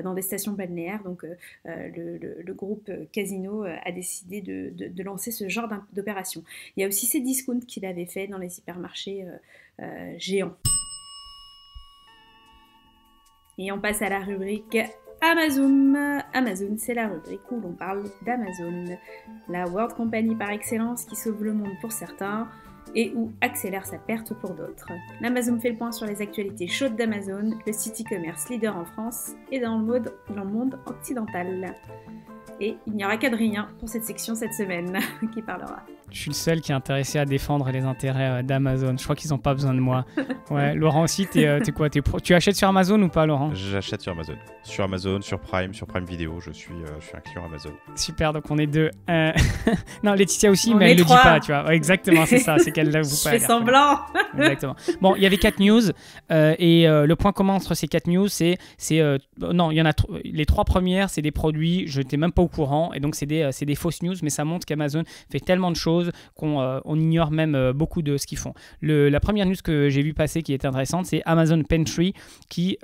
dans des stations balnéaires. Donc le, groupe Casino a décidé de, de lancer ce genre d'opération. Il y a aussi ces discounts qu'il avait fait dans les hypermarchés géants. Et on passe à la rubrique Amazon. Amazon, c'est la rubrique où l'on parle d'Amazon, la World Company par excellence qui sauve le monde pour certains et où accélère sa perte pour d'autres. L'Amazon fait le point sur les actualités chaudes d'Amazon, le City e-commerce leader en France et dans le dans le monde occidental. Et il n'y aura qu'Adrien pour cette section cette semaine qui parlera. Je suis le seul qui est intéressé à défendre les intérêts euh, d'Amazon. Je crois qu'ils n'ont pas besoin de moi. Ouais, Laurent aussi, t'es, euh, es quoi es Tu achètes sur Amazon ou pas, Laurent J'achète sur Amazon. Sur Amazon, sur Prime, sur Prime Video. Je suis, euh, je suis un client Amazon. Super, donc on est deux. non, Laetitia aussi, mais elle ne le dit pas, tu vois. exactement, c'est ça. C'est qu'elle l'avoue pas. Je semblant. Exactement. Bon, il y avait quatre news. et le point commun entre ces quatre news, c'est. c'est non, il y en a les trois premières, c'est des produits. Je n'étais même pas courant. Et donc, euh, c'est des, fausses news, mais ça montre qu'Amazon fait tellement de choses qu'on euh, ignore même euh, beaucoup de ce qu'ils font. la première news que j'ai vu passer qui est intéressante, c'est Amazon Pantry qui,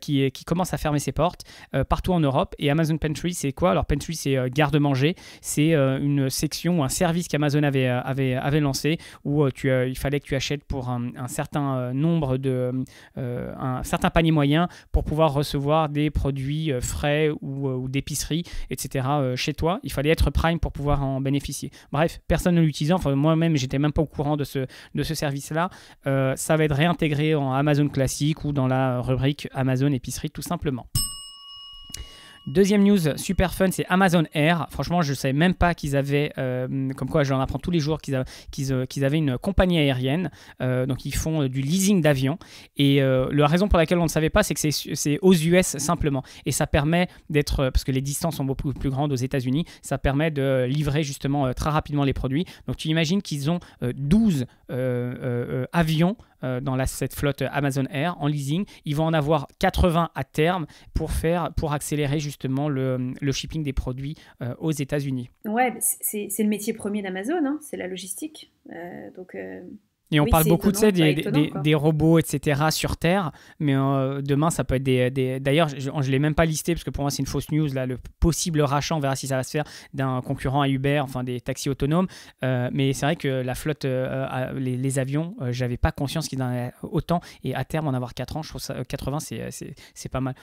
qui, qui, commence à fermer ses portes partout en Europe. Et Amazon Pantry, c'est quoi Alors, Pantry, c'est garde-manger. C'est une section, ou un service qu'Amazon avait, avait, avait lancé où tu, il fallait que tu achètes pour un, certain nombre de. un certain panier moyen pour pouvoir recevoir des produits frais ou d'épicerie, etc. Euh, chez toi. Il fallait être Prime pour pouvoir en bénéficier. Bref, personne ne l'utilisait. Enfin, moi-même, j'étais même pas au courant de ce, de ce service-là. Euh, ça va être réintégré en Amazon classique ou dans la rubrique Amazon épicerie, tout simplement. Deuxième news, super fun, c'est Amazon Air. Franchement, je ne savais même pas qu'ils avaient, euh, comme quoi j'en apprends tous les jours, qu'ils euh, avaient une compagnie aérienne. Euh, donc, ils font du leasing d'avions. Et la raison pour laquelle on ne savait pas, c'est que c'est aux US simplement. Et ça permet d'être, parce que les distances sont beaucoup plus grandes aux États-Unis, ça permet de livrer justement très rapidement les produits. Donc, tu imagines qu'ils ont 12 avions euh, dans cette flotte Amazon Air en leasing. ils vont en avoir 80 à terme pour, faire, pour accélérer justement le, shipping des produits euh, aux États-Unis. Ouais, c'est le métier premier d'Amazon, hein. c'est la logistique. Euh, donc et on parle beaucoup de ça, des, robots, etc., sur Terre. Mais euh, demain, ça peut être des. D'ailleurs, je ne l'ai même pas listé parce que pour moi, c'est une fausse news. Là, le possible rachat, on verra si ça va se faire, d'un concurrent à Uber, enfin des taxis autonomes. Euh, mais c'est vrai que la flotte, euh, les, avions, avions, j'avais pas conscience qu'il en avait autant. Et à terme, en avoir 4 ans, je trouve ça, 80, c'est pas mal.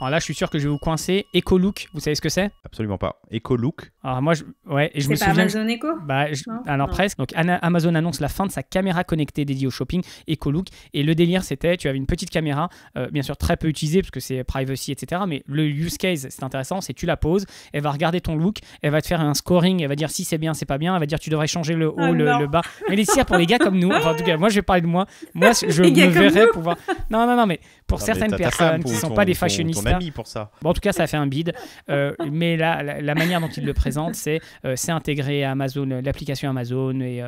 Alors là, je suis sûr que je vais vous coincer. Look vous savez ce que c'est Absolument pas. Look Alors moi, je, ouais, je me pas Amazon Eco bah, Alors presque. Donc Amazon annonce la fin de sa caméra connectée dédiée au shopping, Look Et le délire, c'était, tu avais une petite caméra, euh, bien sûr très peu utilisée parce que c'est privacy, etc. Mais le use case, c'est intéressant, c'est tu la poses, elle va regarder ton look, elle va te faire un scoring, elle va dire si c'est bien, c'est pas bien, elle va dire tu devrais changer le haut, ah le, bas. Mais les cires pour les gars comme nous. en tout cas, moi, je vais parler de moi. Moi, je me verrais pouvoir. Non, non, non, mais pour certaines personnes qui ne sont pas des fashionistes pour ça. en tout cas, ça a fait un bide. Euh, mais là, la, manière dont il le présente, c'est euh, c'est intégré à Amazon, euh, l'application Amazon et,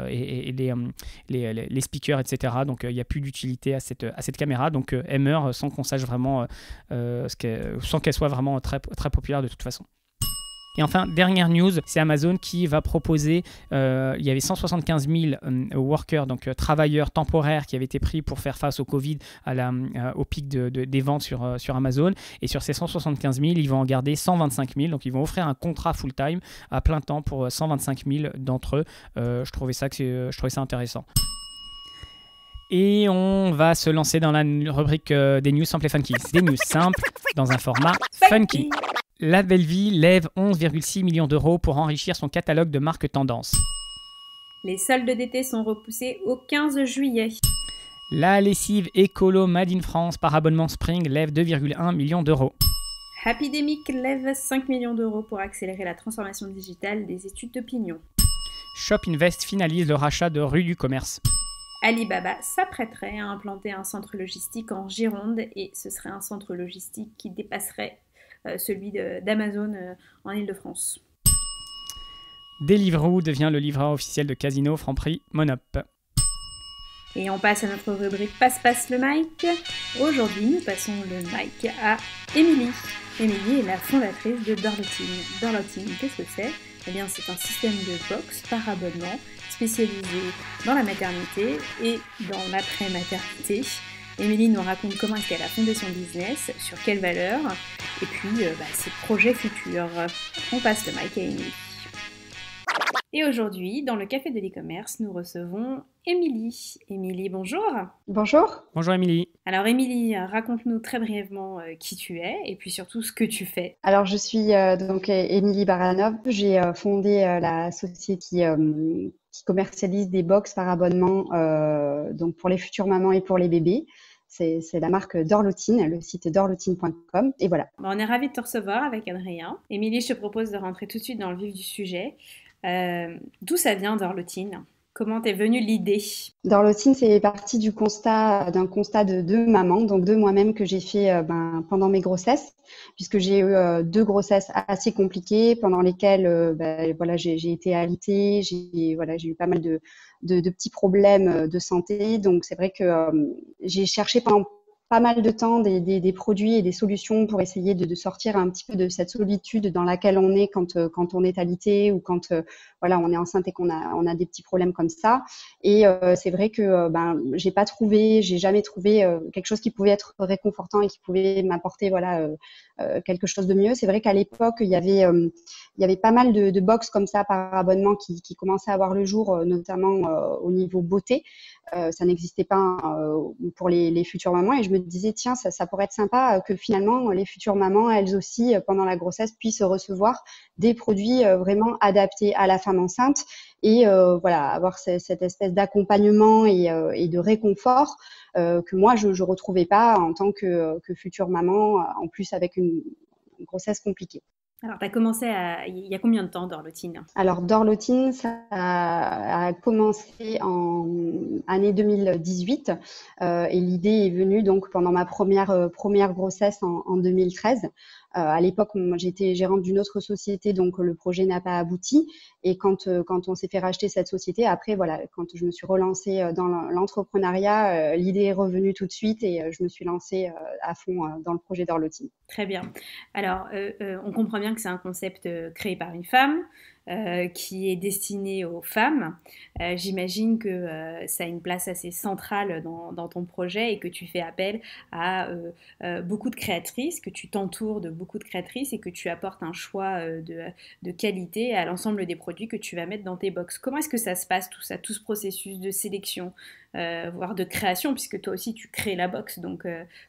les, les, les, speakers, etc. Donc, il n'y a plus d'utilité à cette, à cette caméra. Donc, elle meurt sans qu'on sache vraiment, ce sans qu'elle soit vraiment très, très populaire de toute façon. Et enfin, dernière news, c'est Amazon qui va proposer, euh, il y avait 175 000 euh, workers, donc euh, travailleurs temporaires qui avaient été pris pour faire face au Covid, au pic des ventes sur, Amazon. Et sur ces 175 000, ils vont en garder 125 000. Donc ils vont offrir un contrat full-time à plein temps pour 125 000 d'entre eux. je, trouvais ça je trouvais ça intéressant. Et on va se lancer dans la rubrique des news simples et funky. Des news simples dans un format funky. La Belleville lève 11,6 millions d'euros pour enrichir son catalogue de marques tendances. Les soldes d'été sont repoussés au 15 juillet. La lessive Ecolo Made in France par abonnement Spring lève 2,1 millions d'euros. Happydemic lève 5 millions d'euros pour accélérer la transformation digitale des études d'opinion. Shop Invest finalise le rachat de Rue du Commerce. Alibaba s'apprêterait à implanter un centre logistique en Gironde et ce serait un centre logistique qui dépasserait euh, celui d'Amazon euh, en Ile-de-France. Deliveroo devient le livreur officiel de Casino Franprix Monop. Et on passe à notre rubrique Passe-Passe le mic. Aujourd'hui, nous passons le mic à Émilie. Emilie est la fondatrice de Dorlotin. Dorlotin, qu'est-ce que c'est Eh bien, c'est un système de box par abonnement spécialisé dans la maternité et dans l'après-maternité Émilie nous raconte comment est-ce qu'elle a fondé son business, sur quelles valeurs, et puis euh, bah, ses projets futurs. On passe le mic à Émilie. Et aujourd'hui, dans le Café de l'e-commerce, nous recevons Émilie. Émilie, bonjour. Bonjour. Bonjour Émilie. Alors Émilie, raconte-nous très brièvement euh, qui tu es et puis surtout ce que tu fais. Alors je suis euh, donc Émilie Baranov. J'ai fondé la société qui, commercialise des box par abonnement donc pour les futures mamans et pour les bébés. C'est la marque Dorlotine, le site dorlotine.com. Et voilà. Bah, on est ravis de te recevoir avec Adrien. Émilie, je te propose de rentrer tout de suite dans le vif du sujet. Euh, d'où ça vient Dorlotine Comment est venue l'idée Dans l'autisme, c'est parti du constat d'un constat de deux mamans, donc de moi-même que j'ai fait euh, ben, pendant mes grossesses, puisque j'ai eu euh, deux grossesses assez compliquées pendant lesquelles euh, ben, voilà j'ai été alitée, j'ai voilà j'ai eu pas mal de, petits problèmes de santé, donc c'est vrai que j'ai cherché pendant pas mal de temps des, des, produits et des solutions pour essayer de, sortir un petit peu de cette solitude dans laquelle on est quand, euh, quand on est alité ou quand euh, voilà on est enceinte et qu'on a, on a des petits problèmes comme ça. Et euh, c'est vrai que ben j'ai pas trouvé, j'ai jamais trouvé quelque chose qui pouvait être réconfortant et qui pouvait m'apporter voilà quelque chose de mieux. C'est vrai qu'à l'époque il y avait il y avait pas mal de, box comme ça par abonnement qui, qui commençaient à avoir le jour, notamment au niveau beauté. ça n'existait pas pour les, les futures mamans et je disait tiens, ça, pourrait être sympa euh, que finalement, les futures mamans, elles aussi, euh, pendant la grossesse, puissent recevoir des produits euh, vraiment adaptés à la femme enceinte et voilà avoir cette espèce d'accompagnement et, de réconfort que moi je ne retrouvais pas en tant que future maman en plus avec une grossesse compliquée. Alors, tu as commencé à... il y a combien de temps, Dorlotine Alors, Dorlotine, ça a commencé en année 2018. Euh, et l'idée est venue donc pendant ma première, euh, première grossesse en 2013. Euh, à l'époque, j'étais gérante d'une autre société, donc le projet n'a pas abouti. Et euh, quand, on s'est fait racheter cette société, après, voilà, quand je me suis relancée euh, dans l'entrepreneuriat, l'idée est revenue tout de suite et je me suis lancée à fond dans le projet d'horlotine Très bien. Alors, on comprend bien que c'est un concept créé par une femme. Euh, qui est destiné aux femmes. Euh, j'imagine que euh, ça a une place assez centrale dans, ton projet et que tu fais appel à beaucoup de créatrices, que tu t'entoures de beaucoup de créatrices et que tu apportes un choix de, qualité à l'ensemble des produits que tu vas mettre dans tes box. Comment est-ce que ça se passe tout ça, tout ce processus de sélection, voire de création, puisque toi aussi tu crées la box. Donc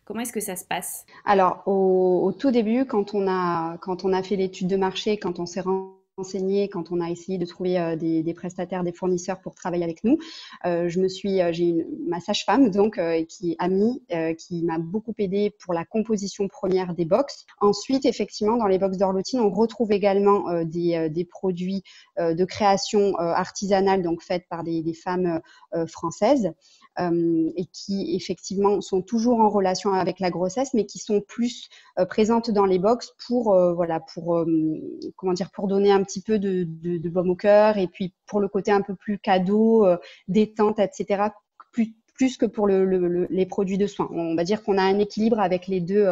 comment est-ce que ça se passe Alors au, au, tout début, quand on a, quand on a fait l'étude de marché, quand on s'est rendu enseigné quand on a essayé de trouver euh, des, prestataires, des fournisseurs pour travailler avec nous. Euh, je me suis, euh, j'ai ma sage-femme donc qui est amie, qui m'a beaucoup aidée pour la composition première des box. Ensuite, effectivement, dans les box d'Orlotine, on retrouve également des, des, produits de création artisanale donc faites par des, des femmes françaises. Euh, et qui effectivement sont toujours en relation avec la grossesse, mais qui sont plus euh, présentes dans les box pour euh, voilà pour comment dire pour donner un petit peu de, baume au cœur et puis pour le côté un peu plus cadeau, détente, etc. Plus, que pour les produits de soins. On va dire qu'on a un équilibre avec les deux,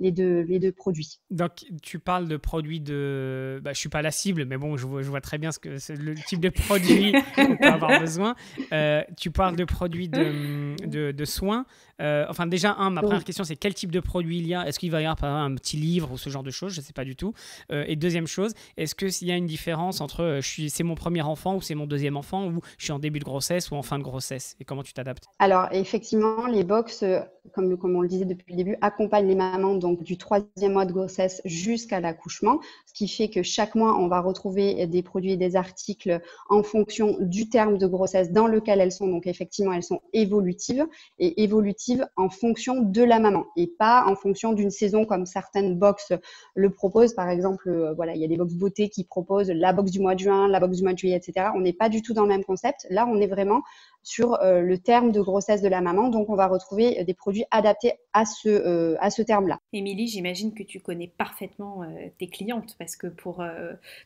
les deux, produits. Donc, tu parles de produits de. Bah, je ne suis pas la cible, mais bon, je vois, très bien ce que c'est le type de produit qu'on peut avoir besoin. Euh, tu parles de produits de, de, de soins. Euh, enfin, déjà, un, ma première question, c'est quel type de produit il y a Est-ce qu'il va y avoir un petit livre ou ce genre de choses Je ne sais pas du tout. Euh, et deuxième chose, est-ce qu'il y a une différence entre euh, c'est mon premier enfant ou c'est mon deuxième enfant ou je suis en début de grossesse ou en fin de grossesse Et comment tu t'adaptes Alors, effectivement, les box, comme, comme on le disait depuis le début, accompagnent les mamans donc du troisième mois de grossesse jusqu'à l'accouchement, ce qui fait que chaque mois, on va retrouver des produits et des articles en fonction du terme de grossesse dans lequel elles sont. Donc, effectivement, elles sont évolutives et évolutives en fonction de la maman et pas en fonction d'une saison comme certaines box le proposent. Par exemple, euh, voilà, il y a des box beauté qui proposent la box du mois de juin, la box du mois de juillet, etc. On n'est pas du tout dans le même concept. Là, on est vraiment sur euh, le terme de grossesse de la maman. Donc, on va retrouver euh, des produits adaptés euh, à ce, terme-là. Émilie, j'imagine que tu connais parfaitement tes clientes parce que pour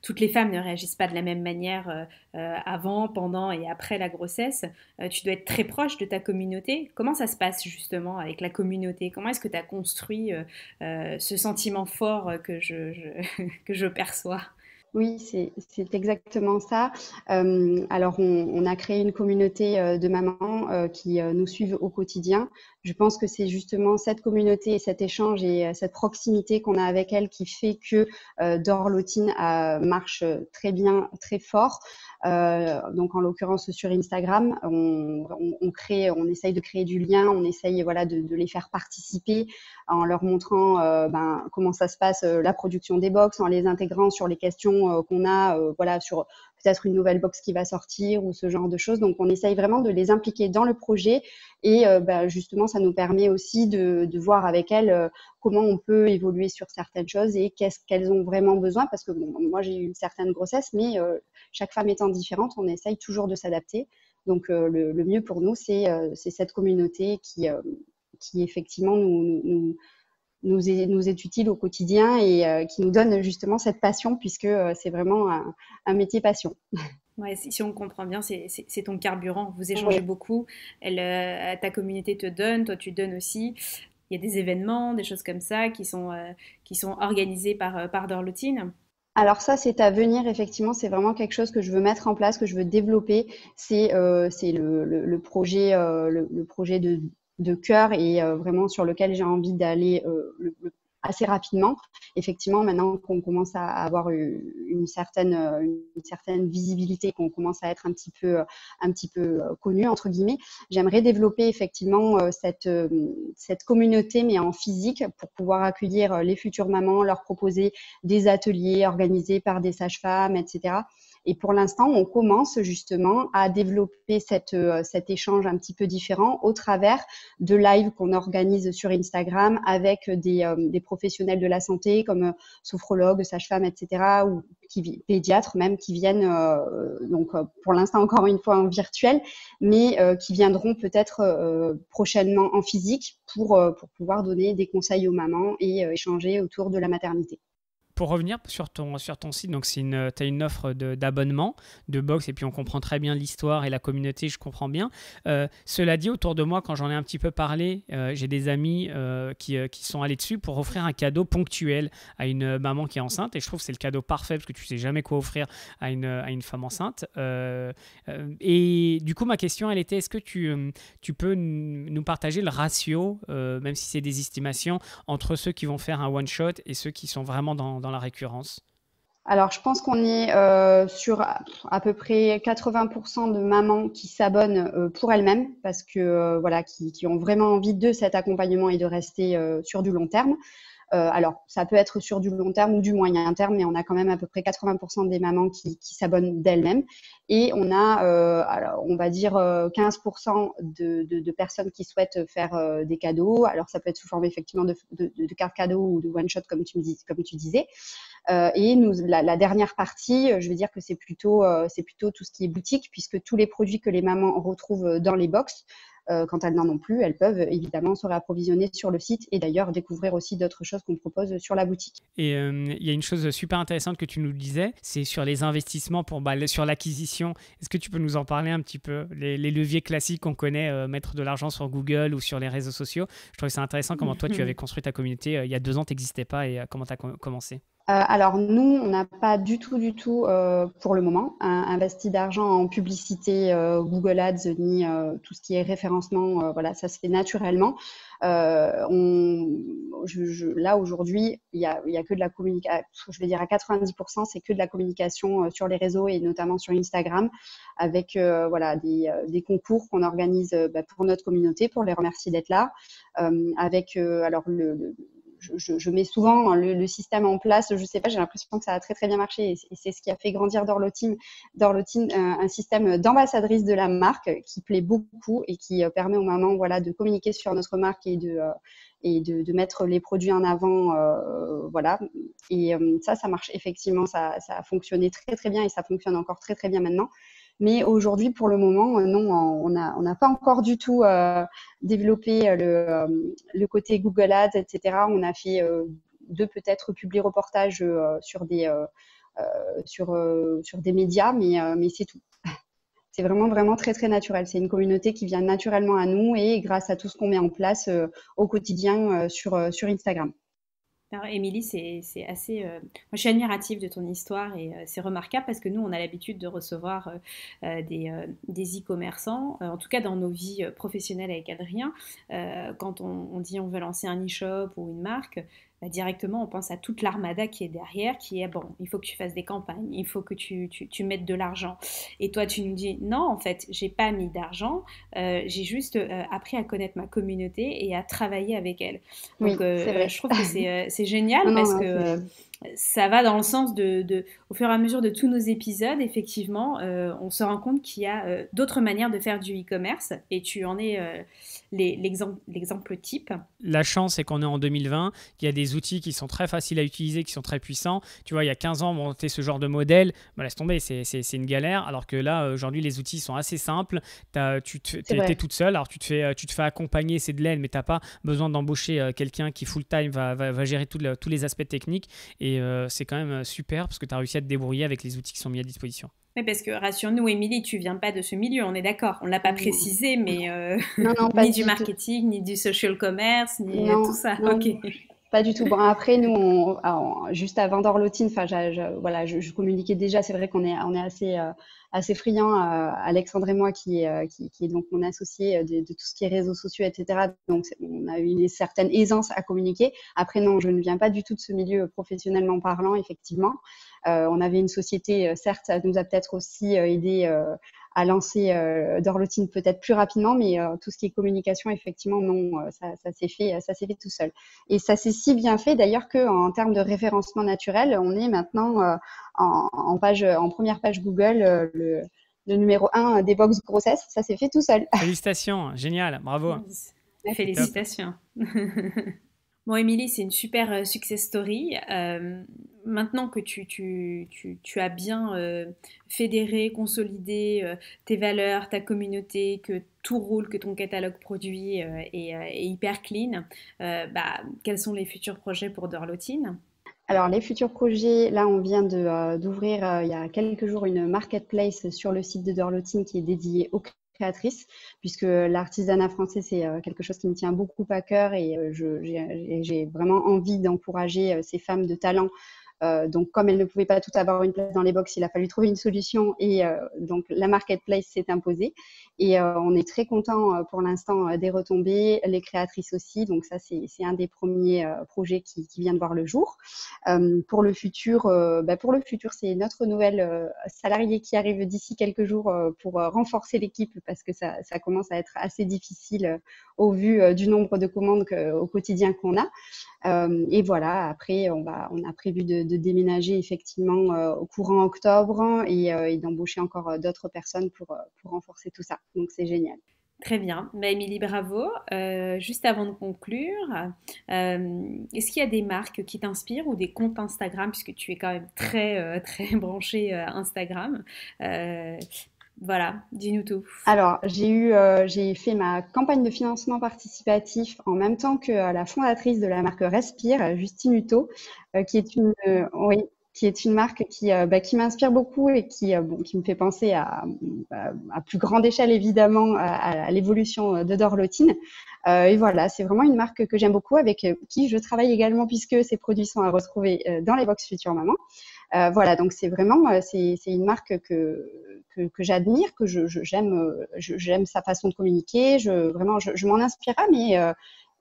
toutes les femmes ne réagissent pas de la même manière avant, pendant et après la grossesse. tu dois être très proche de ta communauté. Comment ça se passe justement avec la communauté Comment est-ce que tu as construit ce sentiment fort que je perçois oui, c'est exactement ça. Euh, alors, on, a créé une communauté euh, de mamans euh, qui nous suivent au quotidien je pense que c'est justement cette communauté et cet échange et euh, cette proximité qu'on a avec elle qui fait que euh, Dorlotine euh, marche très bien, très fort. Euh, donc en l'occurrence sur Instagram, on, crée, on essaye de créer du lien, on essaye voilà de, les faire participer en leur montrant ben, comment ça se passe la production des box, en les intégrant sur les questions qu'on a voilà sur peut-être une nouvelle box qui va sortir ou ce genre de choses. Donc on essaye vraiment de les impliquer dans le projet et euh, bah, justement ça nous permet aussi de, voir avec elles euh, comment on peut évoluer sur certaines choses et qu'est-ce qu'elles ont vraiment besoin parce que moi j'ai eu une certaine grossesse mais euh, chaque femme étant différente on essaye toujours de s'adapter. Donc le, mieux pour nous c'est cette communauté qui, effectivement nous nous est, nous utile au quotidien et euh, qui nous donne justement cette passion puisque euh, c'est vraiment un, métier passion. si, on comprend bien, c'est ton carburant. Vous échangez beaucoup. Elle, euh, ta communauté te donne, toi tu donnes aussi. Il y a des événements, des choses comme ça qui sont, qui sont organisés par, par Dorlotine. Alors ça, c'est à venir, effectivement, c'est vraiment quelque chose que je veux mettre en place, que je veux développer. C'est euh, le, le, projet, le, projet de de cœur et euh, vraiment sur lequel j'ai envie d'aller euh, assez rapidement. Effectivement, maintenant qu'on commence à avoir euh, une certaine, visibilité, qu'on commence à être un petit peu, un petit peu connu, entre guillemets, j'aimerais développer effectivement cette, cette communauté, mais en physique, pour pouvoir accueillir les futures mamans, leur proposer des ateliers organisés par des sages-femmes, etc. Et pour l'instant, on commence justement à développer cette, euh, cet échange un petit peu différent au travers de lives qu'on organise sur Instagram avec des, euh, professionnels de la santé comme euh, sophrologues, sages-femmes, etc., ou pédiatres même, qui viennent, donc pour l'instant encore une fois en virtuel, mais qui viendront peut-être prochainement en physique pour, pour pouvoir donner des conseils aux mamans et échanger autour de la maternité pour revenir sur ton, sur ton site, donc tu as une offre d'abonnement de, box et puis on comprend très bien l'histoire et la communauté, je comprends bien. Euh, cela dit, autour de moi, quand j'en ai un petit peu parlé, euh, j'ai des amis euh, qui, qui, sont allés dessus pour offrir un cadeau ponctuel à une maman qui est enceinte et je trouve que c'est le cadeau parfait parce que tu sais jamais quoi offrir à une, à une femme enceinte. et du coup, ma question, elle était est-ce que tu, tu peux nous partager le ratio, même si c'est des estimations, entre ceux qui vont faire un one-shot et ceux qui sont vraiment dans dans la récurrence alors, je pense qu'on est euh, sur à peu près 80% de mamans qui s'abonnent euh, pour elles-mêmes parce que euh, voilà, qui, ont vraiment envie de cet accompagnement et de rester sur du long terme. Euh, alors, ça peut être sur du long terme ou du moyen terme, mais on a quand même à peu près 80% des mamans qui, s'abonnent d'elles-mêmes. Et on a, euh, on va dire, 15% euh, de, personnes qui souhaitent faire des cadeaux. Alors, ça peut être sous forme effectivement de, cartes cadeaux ou de one-shot, comme, tu me comme tu disais. et la, dernière partie, je veux dire que c'est plutôt, plutôt tout ce qui est boutique, puisque tous les produits que les mamans retrouvent dans les box euh, quand elles n'en ont plus, elles peuvent évidemment se réapprovisionner sur le site et d'ailleurs découvrir aussi d'autres choses qu'on propose sur la boutique. Et euh, il y a une chose super intéressante que tu nous disais, c'est sur les investissements pour bah, sur l'acquisition. Est-ce que tu peux nous en parler un petit peu les, les, leviers classiques qu'on connaît, euh, mettre de l'argent sur Google ou sur les réseaux sociaux. Je trouvais ça intéressant comment toi tu avais construit ta communauté. il y a deux ans, tu n'existais pas et comment tu as commencé euh, alors nous, on n'a pas du tout, du tout, euh, pour le moment, hein, investi d'argent en publicité euh, Google Ads ni tout ce qui est référencement. voilà, ça se fait naturellement. là aujourd'hui, il y a, que de la communication. Je vais dire à 90%, c'est que de la communication sur les réseaux et notamment sur Instagram, avec voilà des, concours qu'on organise bah, pour notre communauté, pour les remercier d'être là, avec alors le je, mets souvent hein, le, système en place. Je ne sais pas, j'ai l'impression que ça a très très bien marché et c'est ce qui a fait grandir Dorlotine, Dorlotine euh, un système d'ambassadrice de la marque qui plaît beaucoup et qui euh, permet aux mamans de communiquer sur notre marque et de euh, mettre les produits en avant, voilà. Et ça, ça marche effectivement, ça, ça, a fonctionné très très bien et ça fonctionne encore très très bien maintenant. Mais aujourd'hui, pour le moment, euh, non, on n'a pas encore du tout euh, développé euh, le, côté Google Ads, etc. On a fait deux peut-être publi reportages sur des sur des médias, mais c'est tout. C'est vraiment vraiment très très naturel. C'est une communauté qui vient naturellement à nous et grâce à tout ce qu'on met en place au quotidien sur Instagram. Alors, Émilie, c'est assez. Euh, moi, je suis admirative de ton histoire et euh, c'est remarquable parce que nous, on a l'habitude de recevoir euh, des e-commerçants, en tout cas dans nos vies professionnelles avec Adrien. quand on, on, dit on veut lancer un e-shop ou une marque, bah, directement on pense à toute l'armada qui est derrière, qui est bon, il faut que tu fasses des campagnes, il faut que tu, mettes de l'argent. Et toi, tu nous dis non, en fait, j'ai pas mis d'argent, euh, j'ai juste euh, appris à connaître ma communauté et à travailler avec elle. Donc, euh, je trouve que c'est génial parce que ça va dans le sens de, au fur et à mesure de tous nos épisodes, effectivement, euh, on se rend compte qu'il y a euh, d'autres manières de faire du e-commerce et tu en es euh, l'exemple type. La chance, c'est qu'on est en 2020, qu'il y a des outils qui sont très faciles à utiliser, qui sont très puissants. Tu vois, il y a 15 ans, monter ce genre de modèle, bah, laisse tomber, c'est une galère. Alors que là, aujourd'hui, les outils sont assez simples. As, tu es, toute seule, alors tu te fais, tu te fais accompagner, c'est de l'aide, mais tu n'as pas besoin d'embaucher quelqu'un qui full-time va, gérer tous les aspects techniques. Et et euh, c'est quand même euh, super parce que tu as réussi à te débrouiller avec les outils qui sont mis à disposition. Mais parce que rassure-nous, Émilie, tu viens pas de ce milieu, on est d'accord. On l'a pas précisé, mais euh, ni du, marketing, ni du social commerce, ni tout ça. ok. Pas du tout. après, nous, ah, juste avant Dorlotine, enfin, voilà, je, communiquais déjà. C'est vrai qu'on est, on est assez, euh, friands. assez euh, friand. Alexandre et moi, qui, est euh, donc mon associé de, de, tout ce qui est réseaux sociaux, etc. Donc, on a eu une certaine aisance à communiquer. Après, non, je ne viens pas du tout de ce milieu professionnellement parlant, effectivement. Euh, on avait une société, euh, certes, ça nous a peut-être aussi euh, aidé à lancer Dorlotine peut-être plus rapidement, mais tout ce qui est communication, effectivement, non, ça, s'est fait, ça s'est fait tout seul. Et ça s'est si bien fait d'ailleurs qu'en termes de référencement naturel, on est maintenant en, première page Google, le, numéro 1 des box grossesse, ça s'est fait tout seul. Félicitations, génial, bravo. Félicitations. Bon, Émilie, c'est une super euh, success story. Euh, maintenant que tu, as bien euh, fédéré, consolidé tes valeurs, ta communauté, que tout roule, que ton catalogue produit est, hyper clean, bah, quels sont les futurs projets pour Dorlotine alors les futurs projets, là on vient d'ouvrir il y a quelques jours une marketplace sur le site de Dorlotine qui est dédiée aux créatrice, puisque l'artisanat français, c'est euh, quelque chose qui me tient beaucoup à cœur et euh, j'ai vraiment envie d'encourager euh, ces femmes de talent euh, donc, comme elle ne pouvait pas tout avoir une place dans les box, il a fallu trouver une solution et euh, donc la marketplace s'est imposée. Et euh, on est très content pour l'instant des retombées, les créatrices aussi. Donc ça, c'est un des premiers projets qui, vient de voir le jour. pour le futur, bah, pour le futur, c'est notre nouvelle salariée qui arrive d'ici quelques jours pour renforcer l'équipe parce que ça, commence à être assez difficile au vu du nombre de commandes au quotidien qu'on a. et voilà, après, on, va, on a prévu de de déménager effectivement euh, au courant octobre et, euh, d'embaucher encore euh, d'autres personnes pour, pour renforcer tout ça. Donc c'est génial. Très bien. Mais bah, Émilie, bravo. juste avant de conclure, est-ce qu'il y a des marques qui t'inspirent ou des comptes Instagram, puisque tu es quand même très, très branchée Instagram, voilà, dis-nous tout. Alors, euh, j'ai fait ma campagne de financement participatif en même temps que euh, la fondatrice de la marque Respire, Justine Uto euh, qui est une, marque qui, bah, m'inspire beaucoup et qui, me fait penser à, plus grande échelle évidemment à, l'évolution de Dorlotine. et voilà, c'est vraiment une marque que j'aime beaucoup avec qui je travaille également puisque ces produits sont à retrouver dans les box Futur Maman. Euh, voilà, donc c'est vraiment euh, c'est une marque que que, j'admire, que je j'aime euh, j'aime sa façon de communiquer. Je vraiment je, m'en inspirerai, mais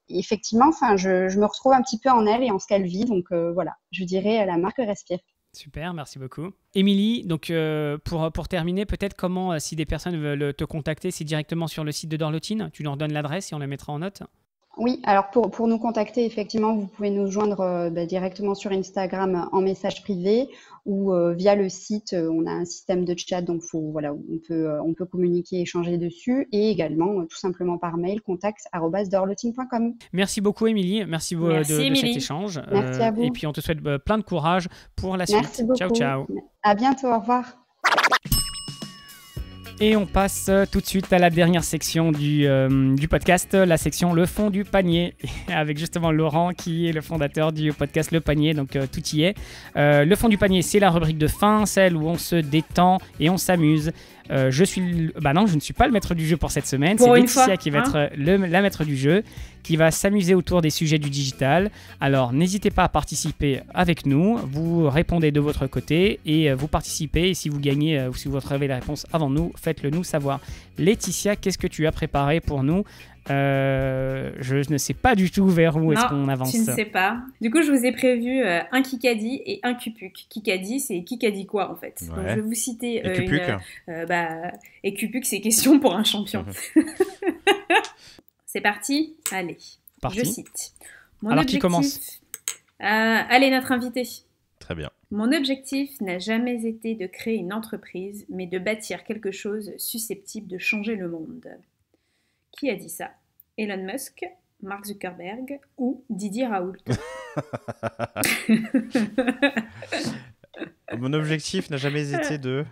effectivement, enfin je, me retrouve un petit peu en elle et en ce qu'elle vit. Donc voilà, je dirais la marque respire. Super, merci beaucoup. Émilie, donc pour, pour terminer, peut-être comment, si des personnes veulent te contacter, c'est directement sur le site de Dorlotine. Tu leur donnes l'adresse et on la mettra en note. Oui, alors pour, pour, nous contacter, effectivement, vous pouvez nous joindre euh, bah, directement sur Instagram en message privé ou euh, via le site. Euh, on a un système de chat, donc faut, voilà, on, peut, on peut communiquer, échanger dessus et également tout simplement par mail contact.dorloting.com. Merci beaucoup, Émilie. Merci, beaucoup de, de, cet échange. Merci à vous. Et puis, on te souhaite bah, plein de courage pour la suite. Merci beaucoup. Ciao, ciao. À bientôt. Au revoir. Et on passe euh, tout de suite à la dernière section du, euh, podcast, la section Le fond du panier, avec justement Laurent qui est le fondateur du podcast Le Panier, donc euh, tout y est. le fond du panier, c'est la rubrique de fin, celle où on se détend et on s'amuse. Euh, je suis, bah non, je ne suis pas le maître du jeu pour cette semaine. c'est Laetitia qui va hein. être euh, la maître du jeu, qui va s'amuser autour des sujets du digital. Alors n'hésitez pas à participer avec nous. Vous répondez de votre côté et euh, vous participez. Et si vous gagnez ou si vous trouvez la réponse avant nous, faites-le nous savoir. Laetitia, qu'est-ce que tu as préparé pour nous euh, je ne sais pas du tout vers où est-ce qu'on avance. Tu ne sais pas. Du coup, je vous ai prévu euh, un Kikadi et un Kupuk. Kikadi, c'est Kikadi quoi en fait Je vais vous citer. Euh, euh bah, et Et c'est question pour un champion. Mhm. c'est parti Allez. Je cite. Alors, qui commence Allez, notre invité. Très bien. Mon objectif n'a jamais été de créer une entreprise, mais de bâtir quelque chose susceptible de changer le monde. Qui a dit ça Elon Musk, Mark Zuckerberg ou Didier Raoult Mon objectif n'a jamais été de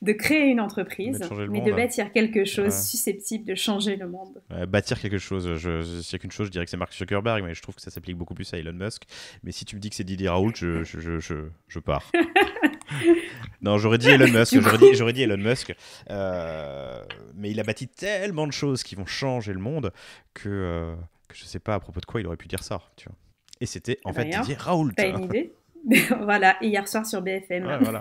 de créer une entreprise, mais, de bâtir quelque chose susceptible de changer le monde. bâtir quelque chose, je, s'il y a qu'une chose, je dirais que c'est Mark Zuckerberg, mais je trouve que ça s'applique beaucoup plus à Elon Musk. Mais si tu me dis que c'est Didier Raoult, je, je, je, je pars. non, j'aurais dit Elon Musk. J'aurais dit, Elon Musk. Euh, mais il a bâti tellement de choses qui vont changer le monde que, euh, que je sais pas à propos de quoi il aurait pu dire ça. Et c'était en bah, fait Raoul. Raoult. Pas une idée voilà, hier soir sur BFM.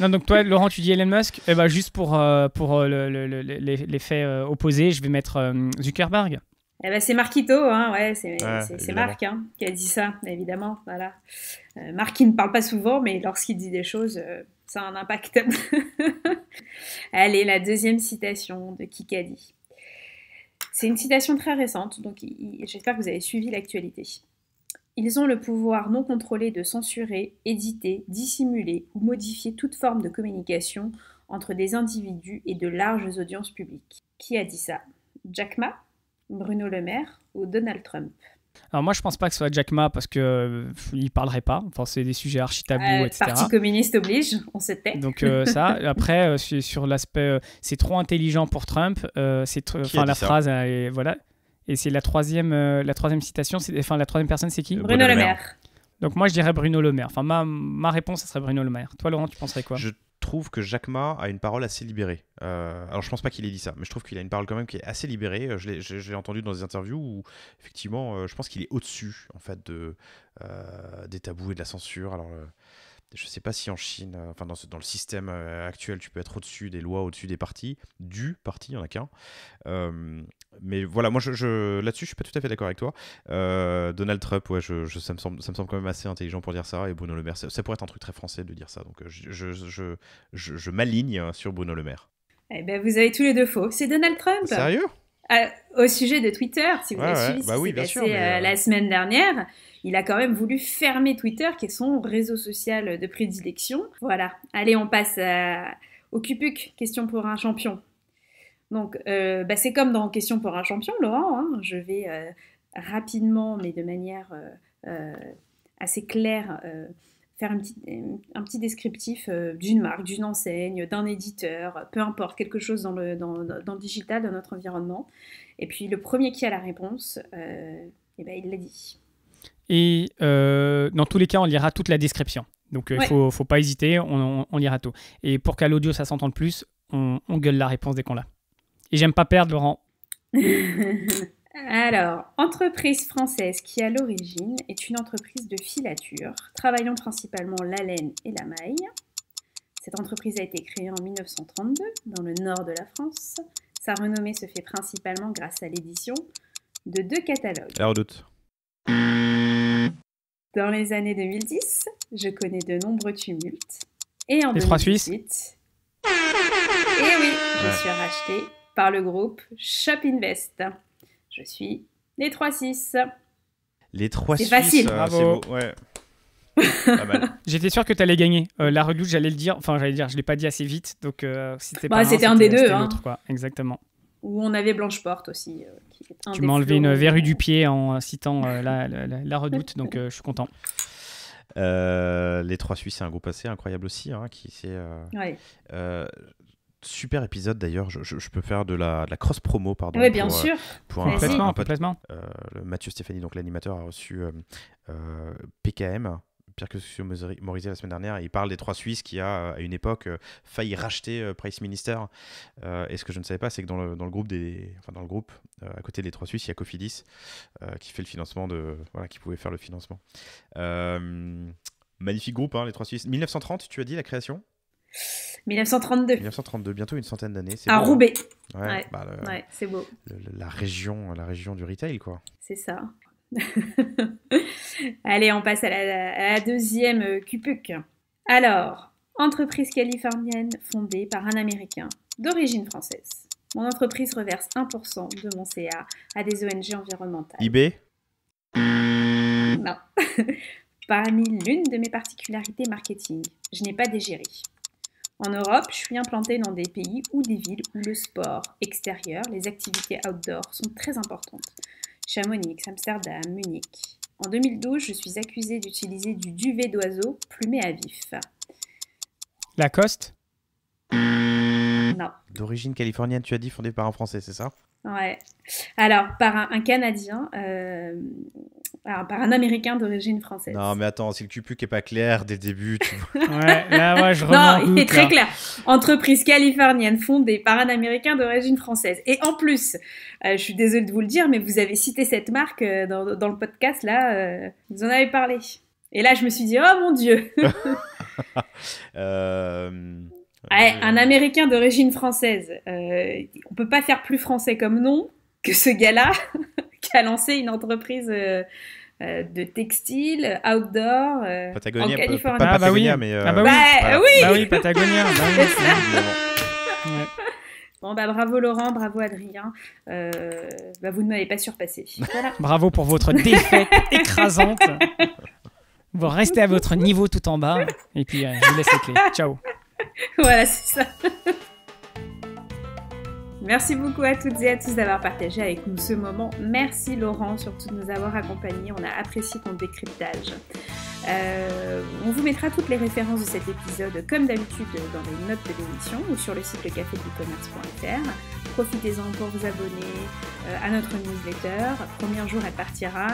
non, donc toi, Laurent, tu dis Elon Musk. et eh ben, juste pour, euh, pour l'effet le, opposé, je vais mettre Zuckerberg. Eh ben, c'est Marquito, hein, c'est Marc hein, qui a dit ça, évidemment. Voilà. Euh, Marc qui ne parle pas souvent, mais lorsqu'il dit des choses, euh, ça a un impact. Allez, la deuxième citation de Kikadi. C'est une citation très récente, donc j'espère que vous avez suivi l'actualité. Ils ont le pouvoir non contrôlé de censurer, éditer, dissimuler ou modifier toute forme de communication entre des individus et de larges audiences publiques. Qui a dit ça Jack Ma Bruno Le Maire ou Donald Trump alors moi je pense pas que ce soit Jack Ma parce que euh, il parlerait pas. Enfin c'est des sujets archi tabous, euh, etc. Parti communiste oblige, on se tait. Donc euh, ça. Après euh, sur l'aspect c'est trop intelligent pour Trump. c'est enfin la phrase et voilà. Et c'est la troisième la troisième citation. Enfin la troisième personne c'est qui Bruno, Le Maire. Donc moi je dirais Bruno Le Maire. Enfin ma, ma réponse ça serait Bruno Le Maire. Toi Laurent tu penserais quoi trouve que Jacques a une parole assez libérée. Euh, alors je pense pas qu'il ait dit ça, mais je trouve qu'il a une parole quand même qui est assez libérée. Euh, je l'ai, entendu dans des interviews où effectivement, euh, je pense qu'il est au-dessus en fait de des tabous et de la censure. Alors je ne sais pas si en Chine, euh, enfin dans, dans le système euh, actuel, tu peux être au-dessus des lois, au-dessus des partis, du parti, il n'y en a qu'un. Euh, mais voilà, moi je, là-dessus, je ne suis pas tout à fait d'accord avec toi. Donald Trump, ouais, je, ça, me semble, ça me semble quand même assez intelligent pour dire ça. Et Bruno Le Maire, ça, pourrait être un truc très français de dire ça. Donc je, je m'aligne sur Bruno Le Maire. Eh ben, vous avez tous les deux faux. C'est Donald Trump. Sérieux ah, au sujet de Twitter, si vous la semaine dernière, il a quand même voulu fermer Twitter, qui est son réseau social de prédilection. Voilà. Allez, on passe à... Euh, au Cupuc, question pour un champion. Donc, euh, bah, c'est comme dans Question pour un champion, Laurent. Hein. je vais euh, rapidement, mais de manière assez claire, faire un petit, un petit descriptif euh, d'une marque, d'une enseigne, d'un éditeur, peu importe, quelque chose dans le, dans, digital, dans notre environnement. Et puis le premier qui a la réponse, euh, eh ben, il l'a dit. Et euh, dans tous les cas, on lira toute la description. Donc il ne faut, pas hésiter, on, on, lira tout. Et pour qu'à l'audio ça s'entende plus, on, on gueule la réponse dès qu'on l'a. Et j'aime pas perdre, Laurent. Alors, entreprise française qui à l'origine est une entreprise de filature, travaillant principalement la laine et la maille. Cette entreprise a été créée en 1932 dans le nord de la France. Sa renommée se fait principalement grâce à l'édition de deux catalogues. Alors, doute. Dans les années 2010, je connais de nombreux tumultes. Et en je suis rachetée par le groupe Shop je suis les 3-6. Les 3 C'est facile. Euh, J'étais sûr que tu allais gagner. Euh, la redoute, j'allais le dire. Enfin, j'allais dire, je l'ai pas dit assez vite. Donc, euh, c'était bah, un, des deux. Hein. Exactement. Où on avait Blanche Porte aussi. tu m'as enlevé une verrue du pied en citant la, redoute. donc, je suis content. les trois Suisses, c'est un groupe assez incroyable aussi, hein, qui c'est Super épisode d'ailleurs, je, peux faire de la, cross promo pardon. Oui, bien pour, euh, sûr. Pour un, complètement, euh, Mathieu Stéphanie, donc l'animateur, a reçu PKM, pire que Morizet la semaine dernière. il parle des trois Suisses qui a à une époque euh, failli racheter Price Minister. et ce que je ne savais pas, c'est que dans le, groupe des, dans le groupe, à côté des trois Suisses, il y a Cofidis qui fait le financement de, voilà, qui pouvait faire le financement. magnifique groupe, hein, les trois Suisses. 1930, tu as dit la création 1932. 1932, bientôt une centaine d'années. À hein. Roubaix. Bah, ouais, c'est beau. la, région, la région du retail, quoi. C'est ça. Allez, on passe à la, deuxième euh, cupuc. Alors, entreprise californienne fondée par un Américain d'origine française. Mon entreprise reverse 1% de mon CA à des ONG environnementales. eBay Non. Parmi l'une de mes particularités marketing, je n'ai pas dégéré. En Europe, je suis implantée dans des pays ou des villes où le sport extérieur, les activités outdoor sont très importantes. Chamonix, Amsterdam, Munich. En 2012, je suis accusée d'utiliser du duvet d'oiseau plumé à vif. Lacoste Non. D'origine californienne, tu as dit fondée par un Français, c'est ça Ouais. Alors, par un, Canadien, euh, alors, par un Américain d'origine française. Non, mais attends, si le qui n'est pas clair des débuts, tu vois. ouais, là, je Non, il est très clair. Entreprise californienne fondée par un Américain d'origine française. Et en plus, euh, je suis désolée de vous le dire, mais vous avez cité cette marque euh, dans, le podcast, là, vous en avez parlé. Et là, je me suis dit, oh mon Dieu euh un Américain d'origine française. Euh, on peut pas faire plus français comme nom que ce gars-là qui a lancé une entreprise euh, euh, de textile outdoor en Californie. ah bah oui. mais ah bah, bah oui. Bah, oui. Bah oui. Patagonia. Bon bah bravo Laurent, bravo Adrien. bah vous ne m'avez pas surpassé. bravo pour votre défaite écrasante. Vous restez à votre niveau tout en bas et puis je vous laisse les Ciao. voilà, c'est ça. Merci beaucoup à toutes et à tous d'avoir partagé avec nous ce moment. Merci Laurent surtout de nous avoir accompagnés. On a apprécié ton décryptage. Euh, on vous mettra toutes les références de cet épisode, comme d'habitude, dans les notes de l'émission ou sur le site lecaféducommerce.fr. Profitez-en pour vous abonner euh, à notre newsletter. Premier jour, elle partira.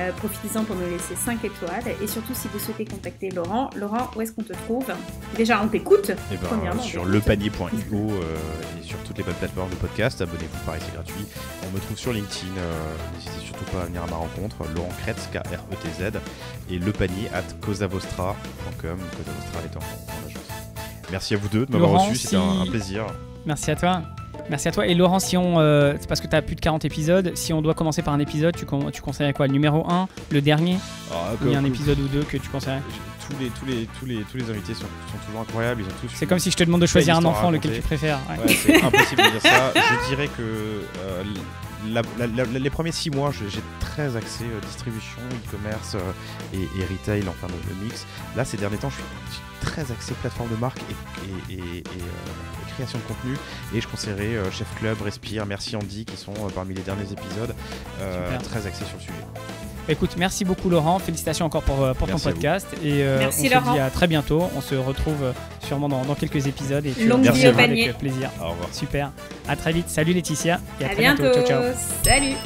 Euh, profitez-en pour nous laisser 5 étoiles. Et surtout, si vous souhaitez contacter Laurent, Laurent, où est-ce qu'on te trouve Déjà, on t'écoute. Eh ben, sur lepanier.io et sur toutes les plateformes podcast. Abonnez-vous, pareil, c'est gratuit. On me trouve sur LinkedIn. Euh, n'hésitez surtout pas à venir à ma rencontre. Laurent Kretz, K-R-E-T-Z, et Le Panier, at cosavostra.com. Cosavostra étant en Merci à vous deux de m'avoir reçu. C'était un, plaisir. Merci à toi. Merci à toi. Et Laurent, si euh, c'est parce que tu as plus de 40 épisodes, si on doit commencer par un épisode, tu, tu conseillerais quoi numéro 1, le dernier Il y a un épisode ou deux que tu conseillerais tous les, invités sont, toujours incroyables. C'est comme si je te demande de choisir un enfant, lequel tu préfères. impossible de dire ça. Je dirais que euh, les premiers six mois, j'ai très axé euh, distribution, e-commerce euh, et, retail, enfin le, mix. Là, ces derniers temps, je suis très axé plateforme de marque et, création de contenu. Et je conseillerais Chef Club, Respire, Merci Andy, qui sont parmi les derniers épisodes, très axés sur le sujet. Écoute, merci beaucoup Laurent, félicitations encore pour, euh, ton podcast et euh, on se dit à très bientôt. On se retrouve euh, sûrement dans, quelques épisodes et tu Longue vie avec plaisir. Au revoir. Super. À très vite. Salut Laetitia et à, très bientôt. bientôt. Ciao, ciao. Salut.